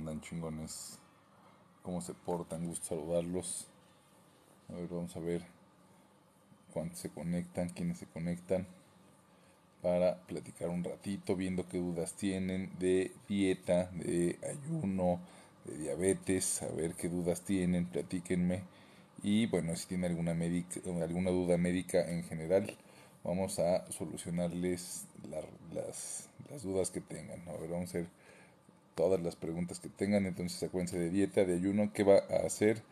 andan chingones, cómo se portan, gusto saludarlos. A ver, vamos a ver cuántos se conectan, quiénes se conectan, para platicar un ratito, viendo qué dudas tienen de dieta, de ayuno, de diabetes, a ver qué dudas tienen, platíquenme. Y bueno, si tienen alguna, médica alguna duda médica en general, vamos a solucionarles las, las dudas que tengan. A ver, vamos a ver todas las preguntas que tengan. Entonces acuérdense de dieta, de ayuno, qué va a hacer,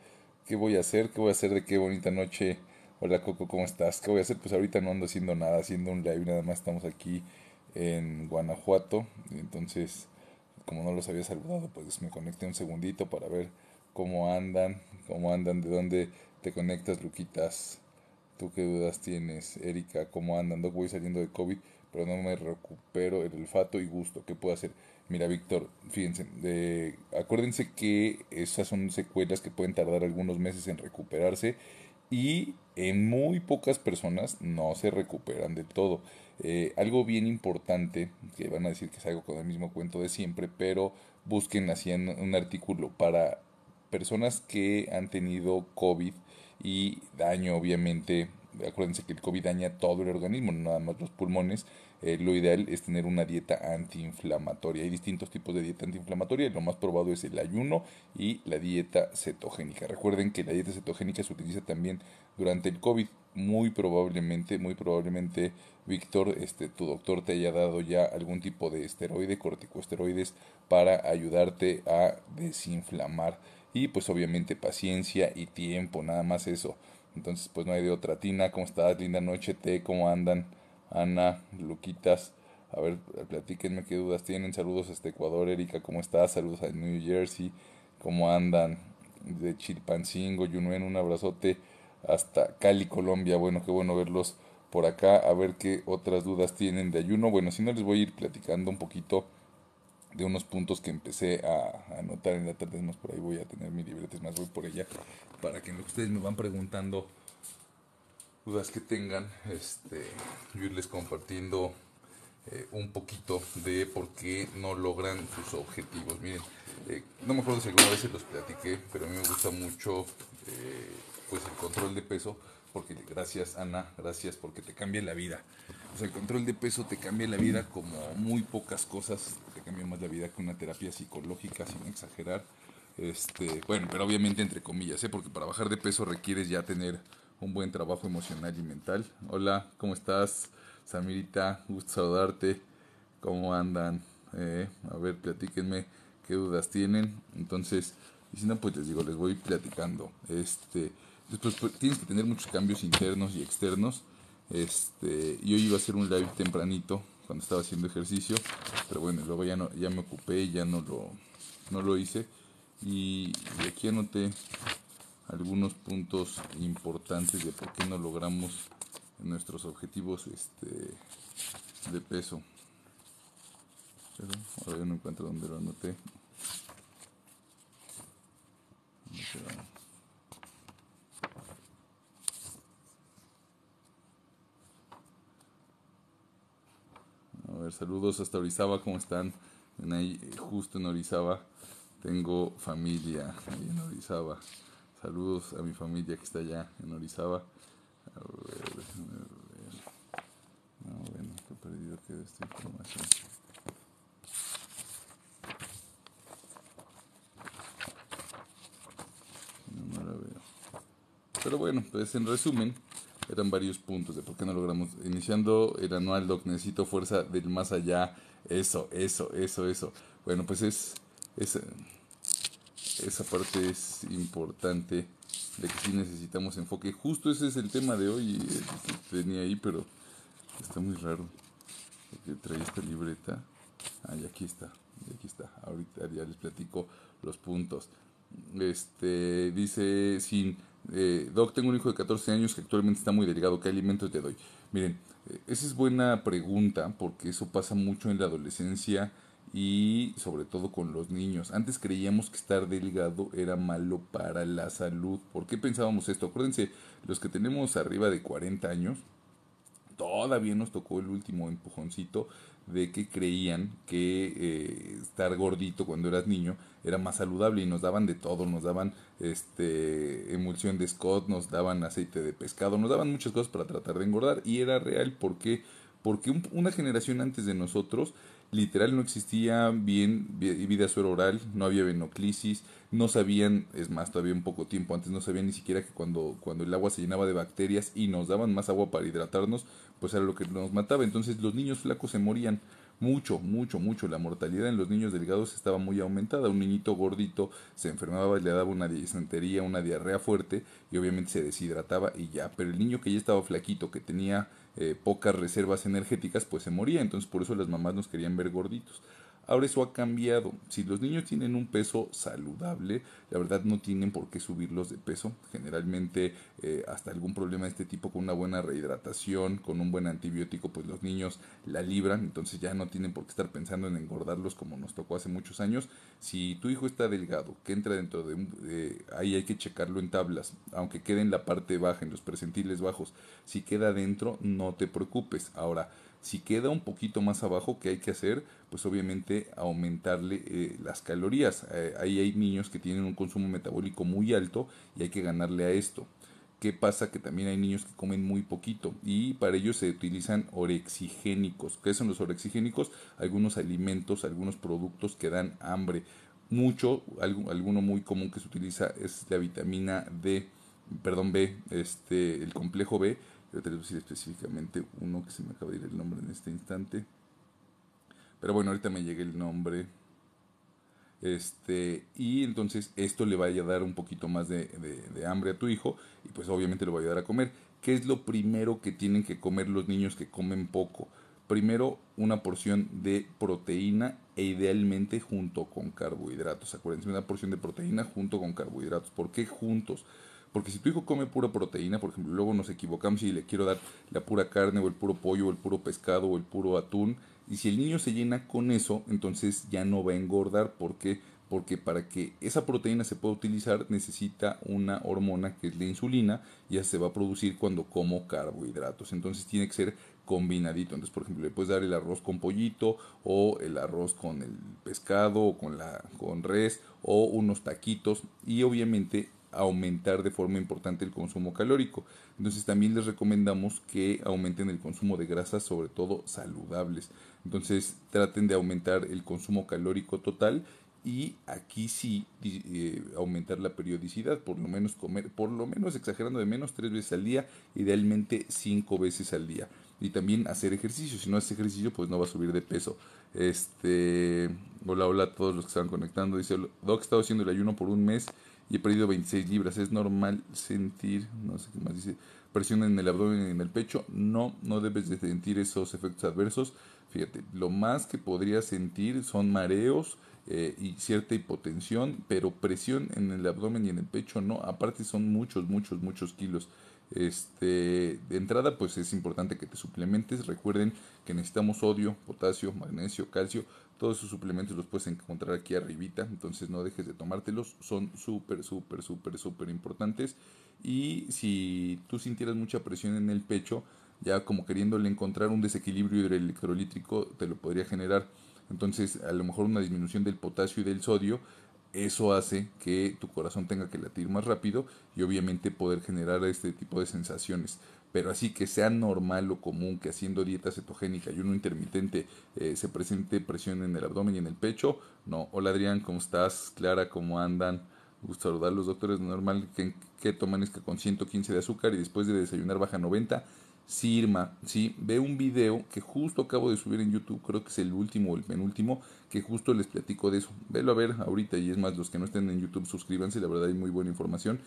qué voy a hacer, qué voy a hacer de qué bonita noche. Hola Coco, ¿cómo estás? ¿Qué voy a hacer? Pues ahorita no ando haciendo nada, haciendo un live, nada más estamos aquí en Guanajuato. Entonces, como no los había saludado, pues me conecté un segundito para ver cómo andan, cómo andan, de dónde te conectas, Luquitas. ¿Tú qué dudas tienes, Erika? ¿Cómo andan? No voy saliendo de COVID, pero no me recupero el olfato y gusto. ¿Qué puedo hacer? Mira, Víctor, fíjense, acuérdense que esas son secuelas que pueden tardar algunos meses en recuperarse y en muy pocas personas no se recuperan de todo. Eh, algo bien importante, que van a decir que es algo con el mismo cuento de siempre, pero busquen así un artículo para personas que han tenido COVID y daño, obviamente. Acuérdense que el COVID daña todo el organismo, no nada más los pulmones eh, lo ideal es tener una dieta antiinflamatoria. Hay distintos tipos de dieta antiinflamatoria lo más probado es el ayuno y la dieta cetogénica. Recuerden que la dieta cetogénica se utiliza también durante el COVID. Muy probablemente, muy probablemente, Víctor, este, tu doctor te haya dado ya algún tipo de esteroide, corticosteroides, para ayudarte a desinflamar. Y pues obviamente paciencia y tiempo, nada más eso. Entonces, pues no hay de otra. Tina, ¿cómo estás? Linda noche, te, ¿cómo andan? Ana, Luquitas. A ver, platíquenme qué dudas tienen. Saludos este Ecuador, Erika, ¿cómo estás? Saludos a New Jersey, ¿cómo andan? De Chilpancingo, Yunuen, un abrazote hasta Cali, Colombia. Bueno, qué bueno verlos por acá. A ver qué otras dudas tienen de ayuno. Bueno, si no les voy a ir platicando un poquito de unos puntos que empecé a anotar en la tarde. más por ahí voy a tener mi libreta, más voy por ella, para que ustedes me van preguntando dudas que tengan, este, yo irles compartiendo eh, un poquito de por qué no logran sus objetivos. Miren, eh, no me acuerdo si alguna vez se los platiqué, pero a mí me gusta mucho eh, pues el control de peso, porque gracias Ana, gracias porque te cambia la vida. O sea, el control de peso te cambia la vida como muy pocas cosas, te cambia más la vida que una terapia psicológica, sin exagerar. Este, bueno, pero obviamente entre comillas, porque para bajar de peso requieres ya tener un buen trabajo emocional y mental. Hola, ¿cómo estás? Samirita, gusto saludarte. ¿Cómo andan? Eh, a ver, platíquenme qué dudas tienen. Entonces, y si no, pues les digo, les voy platicando. Este, después pues, pues, tienes que tener muchos cambios internos y externos. Este, yo iba a hacer un live tempranito cuando estaba haciendo ejercicio, pero bueno, luego ya no, ya me ocupé, ya no lo, no lo hice. Y, y aquí anoté algunos puntos importantes de por qué no logramos nuestros objetivos este, de peso. ahora yo no encuentro donde lo anoté. A ver, saludos hasta Orizaba, ¿cómo están? En ahí, eh, justo en Orizaba tengo familia, ahí en Orizaba. Saludos a mi familia que está allá en Orizaba. A ver, ver. No, bueno, perdido esta información. Pero bueno, pues en resumen, eran varios puntos de por qué no logramos. Iniciando el anual doc, necesito fuerza del más allá. Eso, eso, eso, eso. Bueno, pues es. es esa parte es importante de que sí necesitamos enfoque. Justo ese es el tema de hoy eh, tenía ahí, pero está muy raro. Porque traía esta libreta. Ah, y aquí está. aquí está. Ahorita ya les platico los puntos. Este dice sin eh, Doc, tengo un hijo de 14 años que actualmente está muy delgado. ¿Qué alimentos te doy? Miren, eh, esa es buena pregunta porque eso pasa mucho en la adolescencia y sobre todo con los niños. Antes creíamos que estar delgado era malo para la salud. ¿Por qué pensábamos esto? Acuérdense, los que tenemos arriba de 40 años, todavía nos tocó el último empujoncito de que creían que eh, estar gordito cuando eras niño era más saludable y nos daban de todo, nos daban este emulsión de Scott, nos daban aceite de pescado, nos daban muchas cosas para tratar de engordar y era real porque porque una generación antes de nosotros literal no existía bien vida suero oral, no había venoclisis, no sabían, es más, todavía un poco tiempo antes no sabían ni siquiera que cuando, cuando el agua se llenaba de bacterias y nos daban más agua para hidratarnos, pues era lo que nos mataba. Entonces los niños flacos se morían mucho, mucho, mucho. La mortalidad en los niños delgados estaba muy aumentada. Un niñito gordito se enfermaba, le daba una disentería, una diarrea fuerte y obviamente se deshidrataba y ya. Pero el niño que ya estaba flaquito, que tenía eh, pocas reservas energéticas, pues se moría. Entonces por eso las mamás nos querían ver gorditos. Ahora eso ha cambiado. Si los niños tienen un peso saludable, la verdad no tienen por qué subirlos de peso. Generalmente eh, hasta algún problema de este tipo con una buena rehidratación, con un buen antibiótico, pues los niños la libran. Entonces ya no tienen por qué estar pensando en engordarlos como nos tocó hace muchos años. Si tu hijo está delgado, que entra dentro de un... Eh, ahí hay que checarlo en tablas, aunque quede en la parte baja, en los presentiles bajos. Si queda dentro, no te preocupes. Ahora, si queda un poquito más abajo, ¿qué hay que hacer? Pues obviamente aumentarle eh, las calorías. Eh, ahí hay niños que tienen un consumo metabólico muy alto y hay que ganarle a esto. ¿Qué pasa? Que también hay niños que comen muy poquito y para ello se utilizan orexigénicos. ¿Qué son los orexigénicos? Algunos alimentos, algunos productos que dan hambre. Mucho, alguno muy común que se utiliza es la vitamina D, perdón B, este, el complejo B, yo voy a decir específicamente uno que se me acaba de ir el nombre en este instante. Pero bueno, ahorita me llega el nombre. Este, y entonces esto le va a dar un poquito más de, hambre a tu hijo y pues obviamente lo va a ayudar a comer. ¿Qué es lo primero que tienen que comer los niños que comen poco? Primero una porción de proteína e idealmente junto con carbohidratos. Acuérdense, una porción de proteína junto con carbohidratos. ¿Por qué juntos? Porque si tu hijo come pura proteína, por ejemplo, luego nos equivocamos y le quiero dar la pura carne o el puro pollo o el puro pescado o el puro atún. Y si el niño se llena con eso, entonces ya no va a engordar. ¿Por qué? Porque para que esa proteína se pueda utilizar necesita una hormona que es la insulina y ya se va a producir cuando como carbohidratos. Entonces tiene que ser combinadito. Entonces, por ejemplo, le puedes dar el arroz con pollito o el arroz con el pescado o con, la, con res o unos taquitos. Y obviamente aumentar de forma importante el consumo calórico. Entonces también les recomendamos que aumenten el consumo de grasas, sobre todo saludables. Entonces traten de aumentar el consumo calórico total y aquí sí eh, aumentar la periodicidad, por lo menos comer, por lo menos exagerando de menos tres veces al día, idealmente cinco veces al día. Y también hacer ejercicio, si no hace ejercicio pues no va a subir de peso. Este, hola, hola a todos los que están conectando, dice, Doc, he estado haciendo el ayuno por un mes y he perdido 26 libras. ¿Es normal sentir, no sé qué más dice, presión en el abdomen y en el pecho? No, no debes sentir esos efectos adversos. Fíjate, lo más que podría sentir son mareos eh, y cierta hipotensión, pero presión en el abdomen y en el pecho no. Aparte son muchos, muchos, muchos kilos. Este, de entrada, pues es importante que te suplementes. Recuerden que necesitamos sodio, potasio, magnesio, calcio. Todos esos suplementos los puedes encontrar aquí arribita. Entonces no dejes de tomártelos. Son súper, súper, súper, súper importantes. Y si tú sintieras mucha presión en el pecho, ya como queriéndole encontrar un desequilibrio hidroelectrolítrico te lo podría generar. Entonces, a lo mejor una disminución del potasio y del sodio eso hace que tu corazón tenga que latir más rápido y obviamente poder generar este tipo de sensaciones. Pero así que sea normal o común que haciendo dieta cetogénica y uno intermitente eh, se presente presión en el abdomen y en el pecho, no. Hola Adrián, ¿cómo estás? Clara, ¿cómo andan? Gusto saludar los doctores. Normal que, que toman es que con 115 de azúcar y después de desayunar baja 90 Sirma, Irma, sí, ve un video que justo acabo de subir en YouTube, creo que es el último o el penúltimo, que justo les platico de eso. Velo a ver ahorita y es más, los que no estén en YouTube, suscríbanse, la verdad hay muy buena información.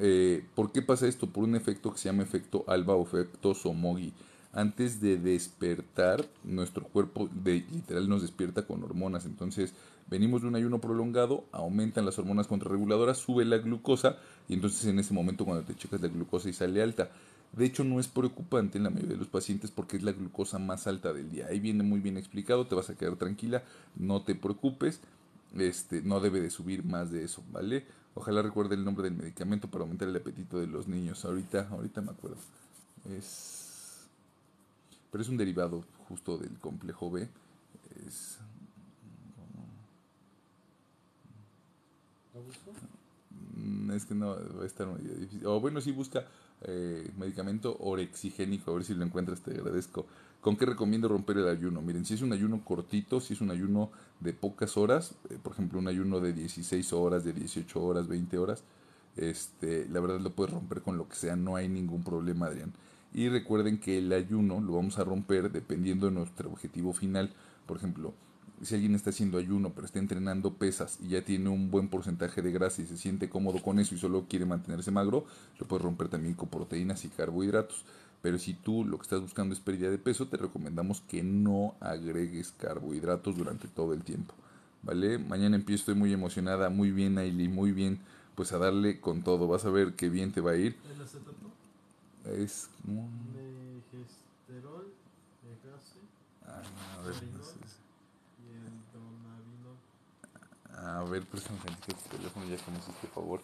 Eh, ¿Por qué pasa esto? Por un efecto que se llama efecto alba o efecto somogi. Antes de despertar, nuestro cuerpo de, literal nos despierta con hormonas. Entonces, venimos de un ayuno prolongado, aumentan las hormonas contrarreguladoras, sube la glucosa y entonces en ese momento cuando te checas la glucosa y sale alta. De hecho, no es preocupante en la mayoría de los pacientes porque es la glucosa más alta del día. Ahí viene muy bien explicado, te vas a quedar tranquila, no te preocupes, este, no debe de subir más de eso, ¿vale? Ojalá recuerde el nombre del medicamento para aumentar el apetito de los niños. Ahorita, ahorita me acuerdo. Es. Pero es un derivado justo del complejo B. Es. ¿Lo busco? Mm, es que no va a estar muy difícil. O bueno, sí busca eh, medicamento orexigénico, a ver si lo encuentras, te agradezco. ¿Con qué recomiendo romper el ayuno? Miren, si es un ayuno cortito, si es un ayuno de pocas horas, eh, por ejemplo, un ayuno de 16 horas, de 18 horas, 20 horas, este, la verdad lo puedes romper con lo que sea, no hay ningún problema, Adrián. Y recuerden que el ayuno lo vamos a romper dependiendo de nuestro objetivo final. Por ejemplo, si alguien está haciendo ayuno pero está entrenando pesas y ya tiene un buen porcentaje de grasa y se siente cómodo con eso y solo quiere mantenerse magro, lo puedes romper también con proteínas y carbohidratos. Pero si tú lo que estás buscando es pérdida de peso, te recomendamos que no agregues carbohidratos durante todo el tiempo. ¿Vale? Mañana empiezo, estoy muy emocionada, muy bien, Ailey, muy bien. Pues a darle con todo, vas a ver qué bien te va a ir. ¿El acetato? Es. Ah, a ver, a ver, préstame tantito tu teléfono ya que me hiciste favor.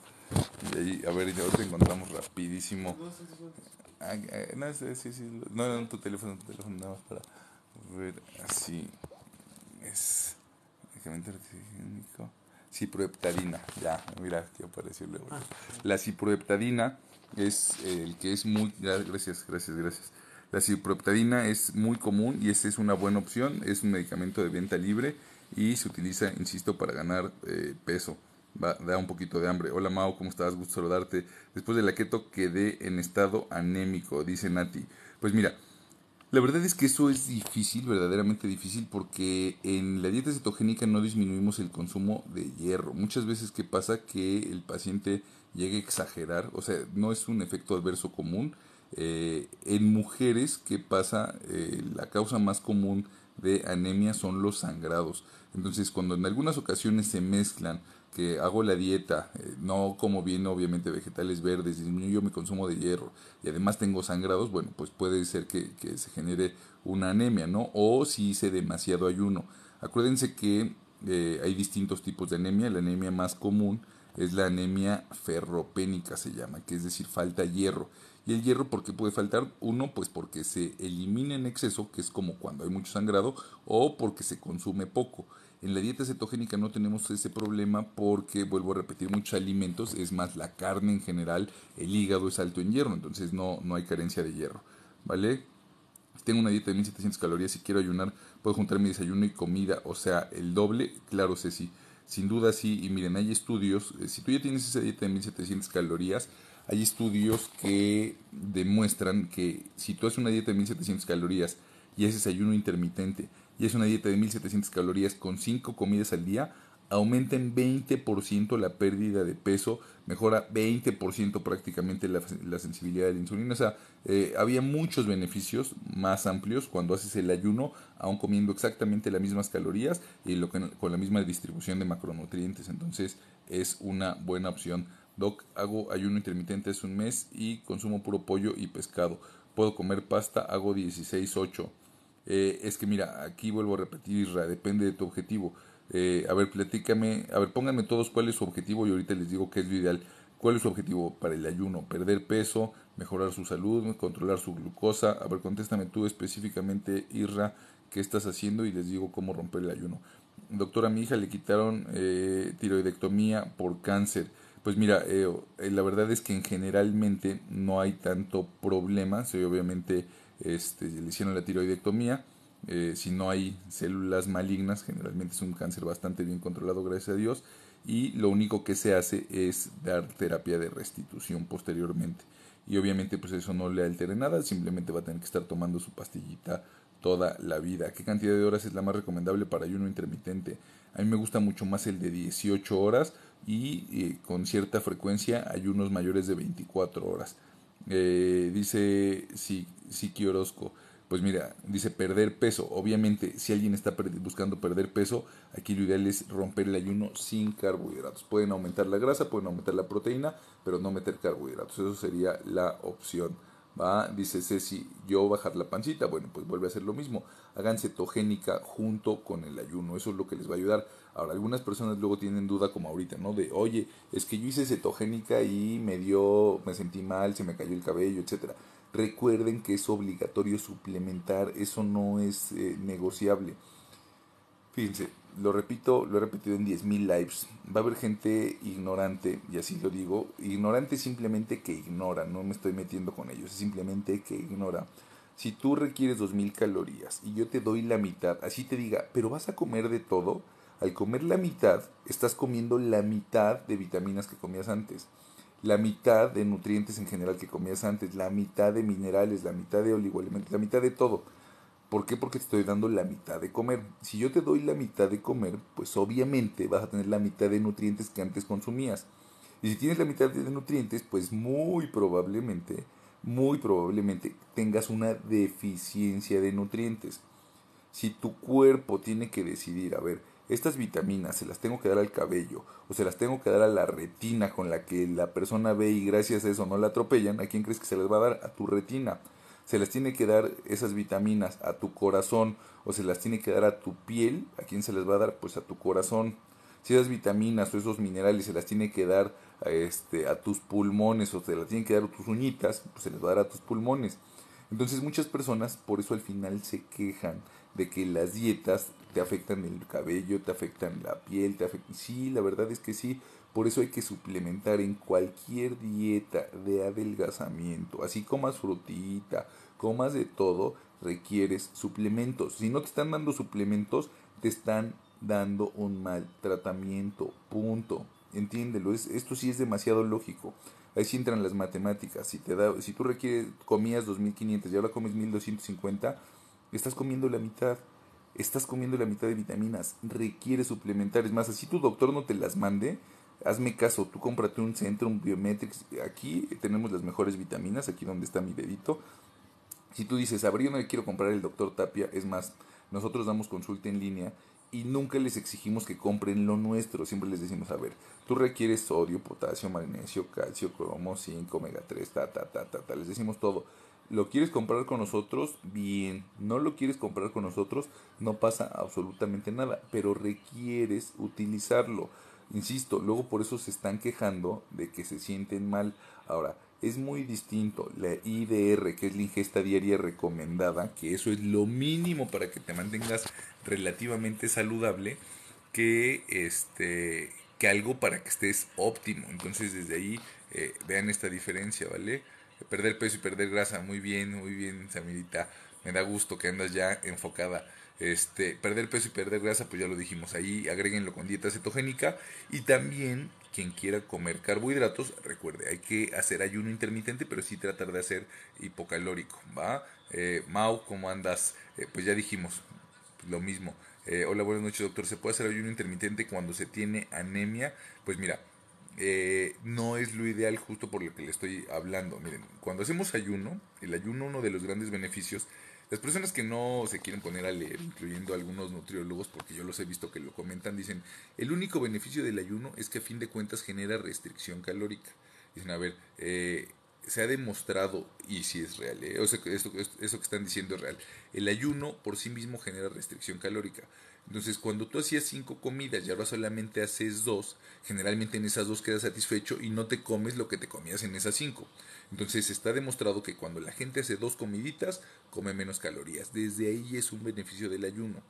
Y ahí, a ver, ya te encontramos rapidísimo. no, sé sí, sí. Ah, eh, no, no, tu teléfono, tu teléfono, nada más para ver. Así. Es. Medicamento químico. Ciproheptadina, ya, mira, que apareció luego. Ah. La ciproheptadina es eh, el que es muy. gracias, gracias, gracias. La ciproheptadina es muy común y esta es una buena opción. Es un medicamento de venta libre y se utiliza, insisto, para ganar eh, peso. Va, da un poquito de hambre. Hola Mao, ¿cómo estás? Gusto saludarte. Después de la keto quedé en estado anémico, dice Nati. Pues mira, la verdad es que eso es difícil, verdaderamente difícil, porque en la dieta cetogénica no disminuimos el consumo de hierro. Muchas veces que pasa que el paciente llegue a exagerar, o sea, no es un efecto adverso común. Eh, en mujeres, ¿qué pasa? Eh, la causa más común de anemia son los sangrados. Entonces, cuando en algunas ocasiones se mezclan, que hago la dieta, eh, no como bien obviamente vegetales verdes, disminuyo mi consumo de hierro y además tengo sangrados, bueno, pues puede ser que, se genere una anemia, ¿no? O si hice demasiado ayuno. Acuérdense que eh, hay distintos tipos de anemia, la anemia más común es la anemia ferropénica se llama, que es decir, falta hierro. Y el hierro, ¿por qué puede faltar? Uno, pues porque se elimina en exceso, que es como cuando hay mucho sangrado, o porque se consume poco. En la dieta cetogénica no tenemos ese problema porque, vuelvo a repetir, muchos alimentos, es más la carne en general, el hígado es alto en hierro, entonces no, no hay carencia de hierro. ¿Vale? tengo una dieta de 1700 calorías y quiero ayunar, puedo juntar mi desayuno y comida, o sea, el doble, claro, sé sí. Sin duda sí, y miren, hay estudios, eh, si tú ya tienes esa dieta de 1700 calorías, hay estudios que demuestran que si tú haces una dieta de 1700 calorías y haces ayuno intermitente y es una dieta de 1700 calorías con 5 comidas al día, aumenta en 20% la pérdida de peso, mejora 20% prácticamente la, sensibilidad de la insulina. O sea, eh, había muchos beneficios más amplios cuando haces el ayuno, aún comiendo exactamente las mismas calorías y lo que, con la misma distribución de macronutrientes. Entonces, es una buena opción Doc, hago ayuno intermitente hace un mes y consumo puro pollo y pescado. Puedo comer pasta, hago 16-8. Eh, es que mira, aquí vuelvo a repetir, Irra, depende de tu objetivo. Eh, a ver, platícame, a ver, pónganme todos cuál es su objetivo y ahorita les digo qué es lo ideal. ¿Cuál es su objetivo para el ayuno? ¿Perder peso? ¿Mejorar su salud? ¿Controlar su glucosa? A ver, contéstame tú específicamente, Irra, qué estás haciendo y les digo cómo romper el ayuno. Doctora, a mi hija le quitaron eh, tiroidectomía por cáncer. Pues mira, eh, eh, la verdad es que en generalmente no hay tanto problema, si obviamente este, le hicieron la tiroidectomía, eh, si no hay células malignas, generalmente es un cáncer bastante bien controlado, gracias a Dios, y lo único que se hace es dar terapia de restitución posteriormente. Y obviamente pues eso no le altera nada, simplemente va a tener que estar tomando su pastillita toda la vida. ¿Qué cantidad de horas es la más recomendable para ayuno intermitente? A mí me gusta mucho más el de 18 horas y con cierta frecuencia ayunos mayores de 24 horas. Eh, dice Siki Orozco, pues mira, dice perder peso. Obviamente, si alguien está buscando perder peso, aquí lo ideal es romper el ayuno sin carbohidratos. Pueden aumentar la grasa, pueden aumentar la proteína, pero no meter carbohidratos. Eso sería la opción. ¿va? Dice Ceci, yo bajar la pancita. Bueno, pues vuelve a hacer lo mismo. Hagan cetogénica junto con el ayuno. Eso es lo que les va a ayudar. Ahora, algunas personas luego tienen duda como ahorita, ¿no? De, oye, es que yo hice cetogénica y me dio, me sentí mal, se me cayó el cabello, etcétera. Recuerden que es obligatorio suplementar, eso no es eh, negociable. Fíjense, lo repito, lo he repetido en 10.000 lives. Va a haber gente ignorante, y así lo digo, ignorante simplemente que ignora, no me estoy metiendo con ellos, simplemente que ignora. Si tú requieres 2.000 calorías y yo te doy la mitad, así te diga, pero vas a comer de todo, al comer la mitad, estás comiendo la mitad de vitaminas que comías antes, la mitad de nutrientes en general que comías antes, la mitad de minerales, la mitad de oligoelementos, la mitad de todo. ¿Por qué? Porque te estoy dando la mitad de comer. Si yo te doy la mitad de comer, pues obviamente vas a tener la mitad de nutrientes que antes consumías. Y si tienes la mitad de nutrientes, pues muy probablemente, muy probablemente tengas una deficiencia de nutrientes. Si tu cuerpo tiene que decidir, a ver, estas vitaminas se las tengo que dar al cabello o se las tengo que dar a la retina con la que la persona ve y gracias a eso no la atropellan. ¿A quién crees que se las va a dar? A tu retina. Se las tiene que dar esas vitaminas a tu corazón o se las tiene que dar a tu piel. ¿A quién se les va a dar? Pues a tu corazón. Si esas vitaminas o esos minerales se las tiene que dar a, este, a tus pulmones o se las tiene que dar a tus uñitas, pues se les va a dar a tus pulmones. Entonces muchas personas por eso al final se quejan de que las dietas te afectan el cabello, te afectan la piel, te afectan... Sí, la verdad es que sí. Por eso hay que suplementar en cualquier dieta de adelgazamiento. Así comas frutita, comas de todo, requieres suplementos. Si no te están dando suplementos, te están dando un mal tratamiento. Punto. Entiéndelo. Es, esto sí es demasiado lógico. Ahí sí entran las matemáticas. Si, te da, si tú requieres, comías 2.500 y ahora comes 1.250, estás comiendo la mitad estás comiendo la mitad de vitaminas, requiere suplementar. Es más, así tu doctor no te las mande, hazme caso, tú cómprate un centro, un Biometrics. Aquí tenemos las mejores vitaminas, aquí donde está mi dedito. Si tú dices, abrí no le quiero comprar el doctor Tapia, es más, nosotros damos consulta en línea y nunca les exigimos que compren lo nuestro. Siempre les decimos, a ver, tú requieres sodio, potasio, magnesio, calcio, cromo, 5, omega 3, ta, ta, ta, ta, ta. Les decimos todo. ¿Lo quieres comprar con nosotros? Bien. ¿No lo quieres comprar con nosotros? No pasa absolutamente nada, pero requieres utilizarlo. Insisto, luego por eso se están quejando de que se sienten mal. Ahora, es muy distinto la IDR, que es la ingesta diaria recomendada, que eso es lo mínimo para que te mantengas relativamente saludable, que este que algo para que estés óptimo. Entonces, desde ahí eh, vean esta diferencia, ¿vale? perder peso y perder grasa. Muy bien, muy bien, Samirita. Me da gusto que andas ya enfocada. Este, perder peso y perder grasa, pues ya lo dijimos ahí, agréguenlo con dieta cetogénica y también quien quiera comer carbohidratos, recuerde, hay que hacer ayuno intermitente, pero sí tratar de hacer hipocalórico, ¿va? Eh, Mau, ¿cómo andas? Eh, pues ya dijimos lo mismo. Eh, hola, buenas noches, doctor. ¿Se puede hacer ayuno intermitente cuando se tiene anemia? Pues mira, eh, no es lo ideal justo por lo que le estoy hablando. Miren, cuando hacemos ayuno, el ayuno uno de los grandes beneficios, las personas que no se quieren poner a leer, incluyendo algunos nutriólogos, porque yo los he visto que lo comentan, dicen, el único beneficio del ayuno es que a fin de cuentas genera restricción calórica. Dicen, a ver, eh, se ha demostrado, y si es real, eh, eso que están diciendo es real, el ayuno por sí mismo genera restricción calórica. Entonces, cuando tú hacías cinco comidas y ahora solamente haces dos, generalmente en esas dos quedas satisfecho y no te comes lo que te comías en esas cinco. Entonces, está demostrado que cuando la gente hace dos comiditas, come menos calorías. Desde ahí es un beneficio del ayuno.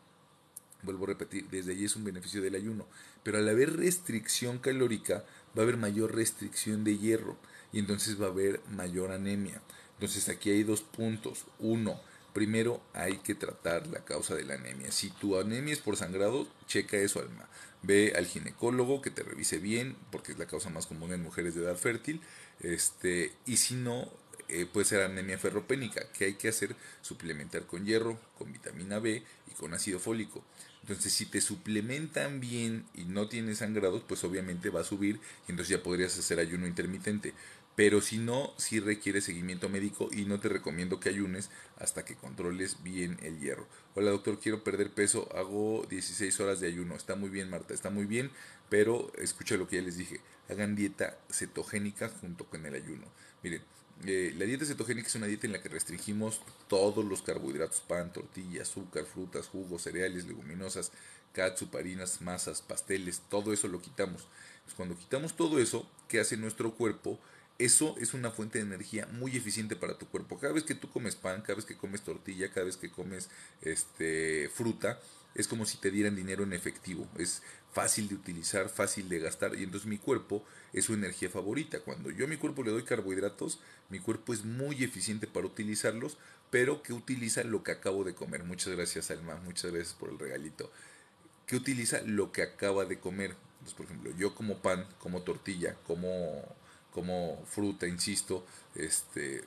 Vuelvo a repetir, desde ahí es un beneficio del ayuno. Pero al haber restricción calórica, va a haber mayor restricción de hierro y entonces va a haber mayor anemia. Entonces, aquí hay dos puntos. Uno, primero hay que tratar la causa de la anemia. Si tu anemia es por sangrado, checa eso, alma. Ve al ginecólogo que te revise bien, porque es la causa más común en mujeres de edad fértil. Este, y si no, eh, puede ser anemia ferropénica, que hay que hacer suplementar con hierro, con vitamina B y con ácido fólico. Entonces, si te suplementan bien y no tienes sangrados, pues obviamente va a subir y entonces ya podrías hacer ayuno intermitente pero si no, sí requiere seguimiento médico y no te recomiendo que ayunes hasta que controles bien el hierro. Hola doctor, quiero perder peso, hago 16 horas de ayuno. Está muy bien Marta, está muy bien, pero escucha lo que ya les dije, hagan dieta cetogénica junto con el ayuno. Miren, eh, la dieta cetogénica es una dieta en la que restringimos todos los carbohidratos, pan, tortilla, azúcar, frutas, jugos, cereales, leguminosas, katsu, parinas masas, pasteles, todo eso lo quitamos. Pues cuando quitamos todo eso, ¿qué hace nuestro cuerpo? Eso es una fuente de energía muy eficiente para tu cuerpo. Cada vez que tú comes pan, cada vez que comes tortilla, cada vez que comes este, fruta, es como si te dieran dinero en efectivo. Es fácil de utilizar, fácil de gastar y entonces mi cuerpo es su energía favorita. Cuando yo a mi cuerpo le doy carbohidratos, mi cuerpo es muy eficiente para utilizarlos, pero que utiliza lo que acabo de comer. Muchas gracias Alma, muchas gracias por el regalito. Que utiliza lo que acaba de comer. Entonces, pues, por ejemplo, yo como pan, como tortilla, como como fruta, insisto. Este,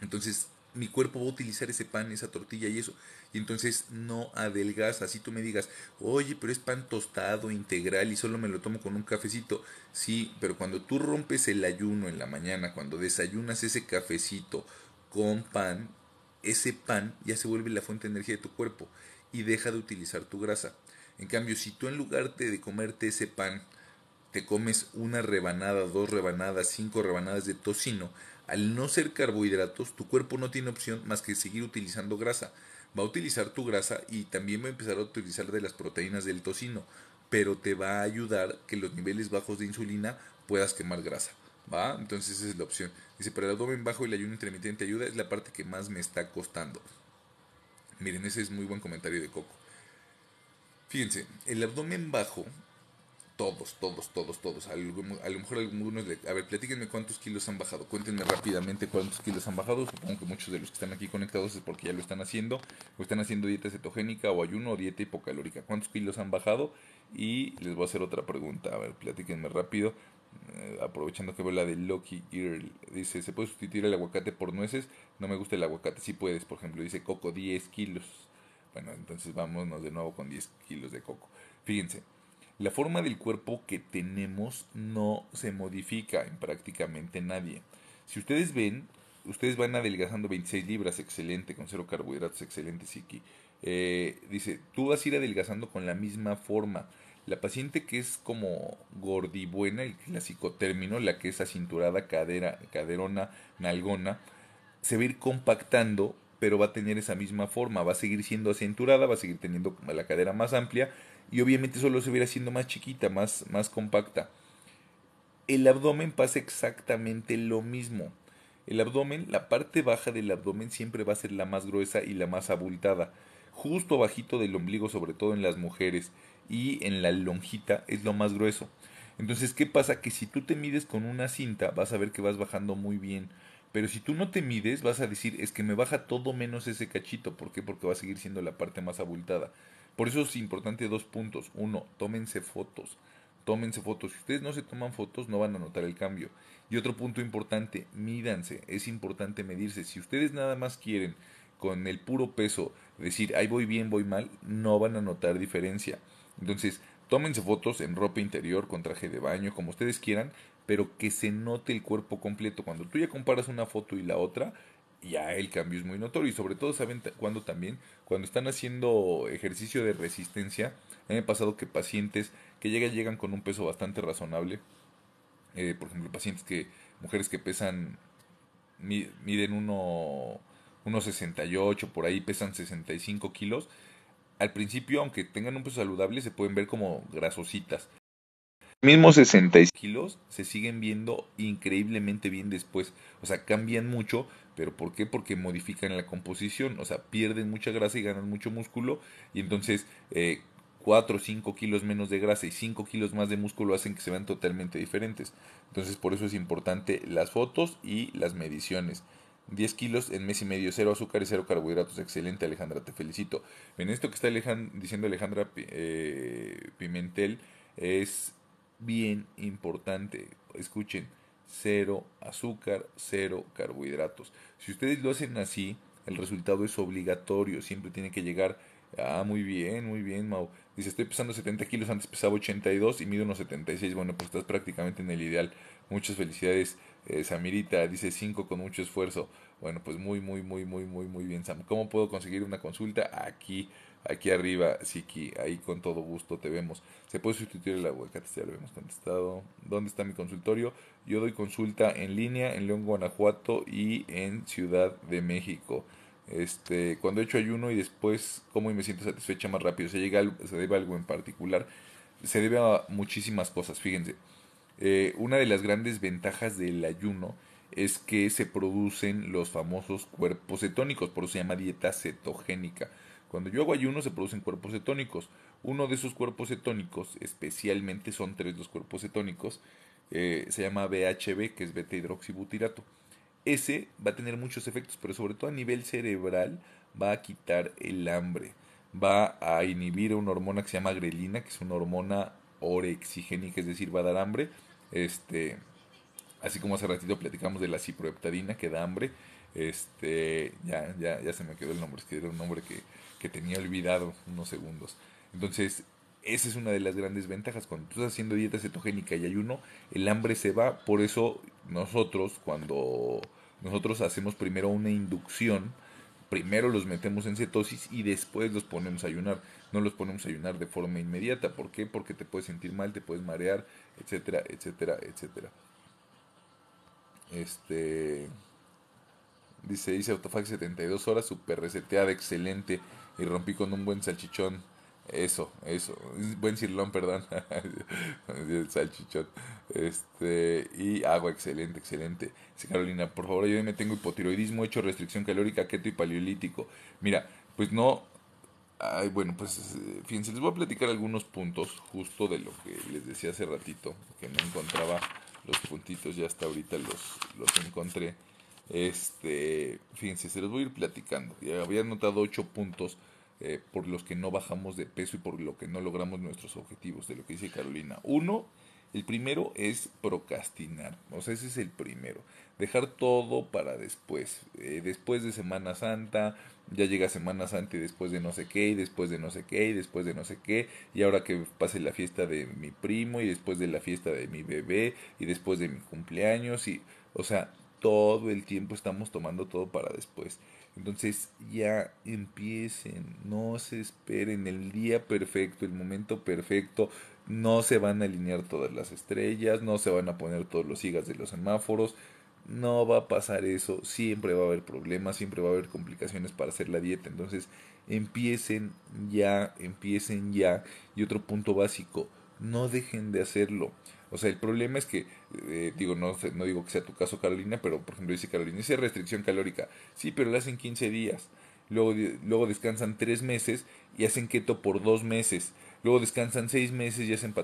entonces mi cuerpo va a utilizar ese pan, esa tortilla y eso. Y entonces no adelgaza. Así tú me digas, oye, pero es pan tostado, integral y solo me lo tomo con un cafecito. Sí, pero cuando tú rompes el ayuno en la mañana, cuando desayunas ese cafecito con pan, ese pan ya se vuelve la fuente de energía de tu cuerpo y deja de utilizar tu grasa. En cambio, si tú en lugar de comerte ese pan, te comes una rebanada, dos rebanadas, cinco rebanadas de tocino, al no ser carbohidratos, tu cuerpo no tiene opción más que seguir utilizando grasa. Va a utilizar tu grasa y también va a empezar a utilizar de las proteínas del tocino, pero te va a ayudar que los niveles bajos de insulina puedas quemar grasa. ¿Va? Entonces esa es la opción. Dice, para el abdomen bajo y el ayuno intermitente ayuda, es la parte que más me está costando. Miren, ese es muy buen comentario de Coco. Fíjense, el abdomen bajo todos, todos, todos, todos. A lo, mejor algunos de... A ver, platíquenme cuántos kilos han bajado. Cuéntenme rápidamente cuántos kilos han bajado. Supongo que muchos de los que están aquí conectados es porque ya lo están haciendo. O están haciendo dieta cetogénica o ayuno o dieta hipocalórica. ¿Cuántos kilos han bajado? Y les voy a hacer otra pregunta. A ver, platíquenme rápido. Eh, aprovechando que veo la de Lucky Earl. Dice, ¿se puede sustituir el aguacate por nueces? No me gusta el aguacate. Sí puedes, por ejemplo. Dice Coco, 10 kilos. Bueno, entonces vámonos de nuevo con 10 kilos de coco. Fíjense. La forma del cuerpo que tenemos no se modifica en prácticamente nadie. Si ustedes ven, ustedes van adelgazando 26 libras, excelente, con cero carbohidratos, excelente, psiqui. Eh, dice, tú vas a ir adelgazando con la misma forma. La paciente que es como gordibuena, el clásico término, la que es acinturada, cadera, caderona, nalgona, se va a ir compactando, pero va a tener esa misma forma, va a seguir siendo acinturada, va a seguir teniendo la cadera más amplia, y obviamente solo se hubiera siendo más chiquita, más, más compacta. El abdomen pasa exactamente lo mismo. El abdomen, la parte baja del abdomen siempre va a ser la más gruesa y la más abultada. Justo bajito del ombligo, sobre todo en las mujeres y en la lonjita, es lo más grueso. Entonces, ¿qué pasa? Que si tú te mides con una cinta, vas a ver que vas bajando muy bien. Pero si tú no te mides, vas a decir, es que me baja todo menos ese cachito. ¿Por qué? Porque va a seguir siendo la parte más abultada. Por eso es importante dos puntos. Uno, tómense fotos. Tómense fotos. Si ustedes no se toman fotos, no van a notar el cambio. Y otro punto importante, mídanse. Es importante medirse. Si ustedes nada más quieren con el puro peso decir, ahí voy bien, voy mal, no van a notar diferencia. Entonces, tómense fotos en ropa interior, con traje de baño, como ustedes quieran, pero que se note el cuerpo completo. Cuando tú ya comparas una foto y la otra, ya el cambio es muy notorio y sobre todo saben cuando también cuando están haciendo ejercicio de resistencia me ha pasado que pacientes que llegan llegan con un peso bastante razonable eh, por ejemplo pacientes que mujeres que pesan miden uno unos 68 por ahí pesan 65 kilos al principio aunque tengan un peso saludable se pueden ver como grasositas mismos 65 kilos se siguen viendo increíblemente bien después o sea cambian mucho ¿Pero por qué? Porque modifican la composición, o sea, pierden mucha grasa y ganan mucho músculo y entonces 4 eh, o 5 kilos menos de grasa y 5 kilos más de músculo hacen que se vean totalmente diferentes. Entonces por eso es importante las fotos y las mediciones. 10 kilos en mes y medio, cero azúcar y cero carbohidratos. Excelente, Alejandra, te felicito. En esto que está diciendo Alejandra eh, Pimentel es bien importante. Escuchen, cero azúcar, cero carbohidratos. Si ustedes lo hacen así, el resultado es obligatorio, siempre tiene que llegar. Ah, muy bien, muy bien, Mau. Dice, estoy pesando 70 kilos, antes pesaba 82 y mido unos 76. Bueno, pues estás prácticamente en el ideal. Muchas felicidades, eh, Samirita. Dice 5 con mucho esfuerzo. Bueno, pues muy, muy, muy, muy, muy, muy bien, Sam. ¿Cómo puedo conseguir una consulta? Aquí aquí arriba, Siki, ahí con todo gusto te vemos. Se puede sustituir el aguacate, ya lo hemos contestado. ¿Dónde está mi consultorio? Yo doy consulta en línea en León, Guanajuato y en Ciudad de México. Este, cuando he hecho ayuno y después como me siento satisfecha más rápido, se, llega, se debe a algo en particular, se debe a muchísimas cosas, fíjense. Eh, una de las grandes ventajas del ayuno es que se producen los famosos cuerpos cetónicos, por eso se llama dieta cetogénica. Cuando yo hago ayuno se producen cuerpos cetónicos. Uno de esos cuerpos cetónicos, especialmente son tres los cuerpos cetónicos, eh, se llama BHB, que es beta hidroxibutirato. Ese va a tener muchos efectos, pero sobre todo a nivel cerebral va a quitar el hambre. Va a inhibir una hormona que se llama grelina, que es una hormona orexigénica, es decir, va a dar hambre. Este, así como hace ratito platicamos de la ciproheptadina que da hambre este, ya, ya, ya se me quedó el nombre, es que era un nombre que, que tenía olvidado unos segundos. Entonces, esa es una de las grandes ventajas. Cuando tú estás haciendo dieta cetogénica y ayuno, el hambre se va. Por eso nosotros, cuando nosotros hacemos primero una inducción, primero los metemos en cetosis y después los ponemos a ayunar. No los ponemos a ayunar de forma inmediata. ¿Por qué? Porque te puedes sentir mal, te puedes marear, etcétera, etcétera, etcétera. Este. Dice, hice autofag 72 horas, super reseteada, excelente. Y rompí con un buen salchichón. Eso, eso. Buen cirlón, perdón. salchichón. Este, y agua, excelente, excelente. Dice Carolina, por favor, yo me tengo hipotiroidismo, hecho restricción calórica, keto y paleolítico. Mira, pues no. bueno, pues fíjense, les voy a platicar algunos puntos justo de lo que les decía hace ratito, que no encontraba los puntitos, ya hasta ahorita los, los encontré. Este, fíjense, se los voy a ir platicando. Ya había notado ocho puntos eh, por los que no bajamos de peso y por lo que no logramos nuestros objetivos, de lo que dice Carolina. Uno, el primero es procrastinar, o sea, ese es el primero. Dejar todo para después. Eh, después de Semana Santa, ya llega Semana Santa y después de no sé qué, y después de no sé qué, y después de no sé qué, y ahora que pase la fiesta de mi primo, y después de la fiesta de mi bebé, y después de mi cumpleaños, y, o sea, todo el tiempo estamos tomando todo para después. Entonces ya empiecen, no se esperen el día perfecto, el momento perfecto, no se van a alinear todas las estrellas, no se van a poner todos los sigas de los semáforos, no va a pasar eso, siempre va a haber problemas, siempre va a haber complicaciones para hacer la dieta. Entonces empiecen ya, empiecen ya. Y otro punto básico, no dejen de hacerlo. O sea, el problema es que, eh, digo, no, no digo que sea tu caso, Carolina, pero por ejemplo dice Carolina, dice restricción calórica. Sí, pero la hacen 15 días. Luego, luego descansan 3 meses y hacen keto por 2 meses. Luego descansan 6 meses y hacen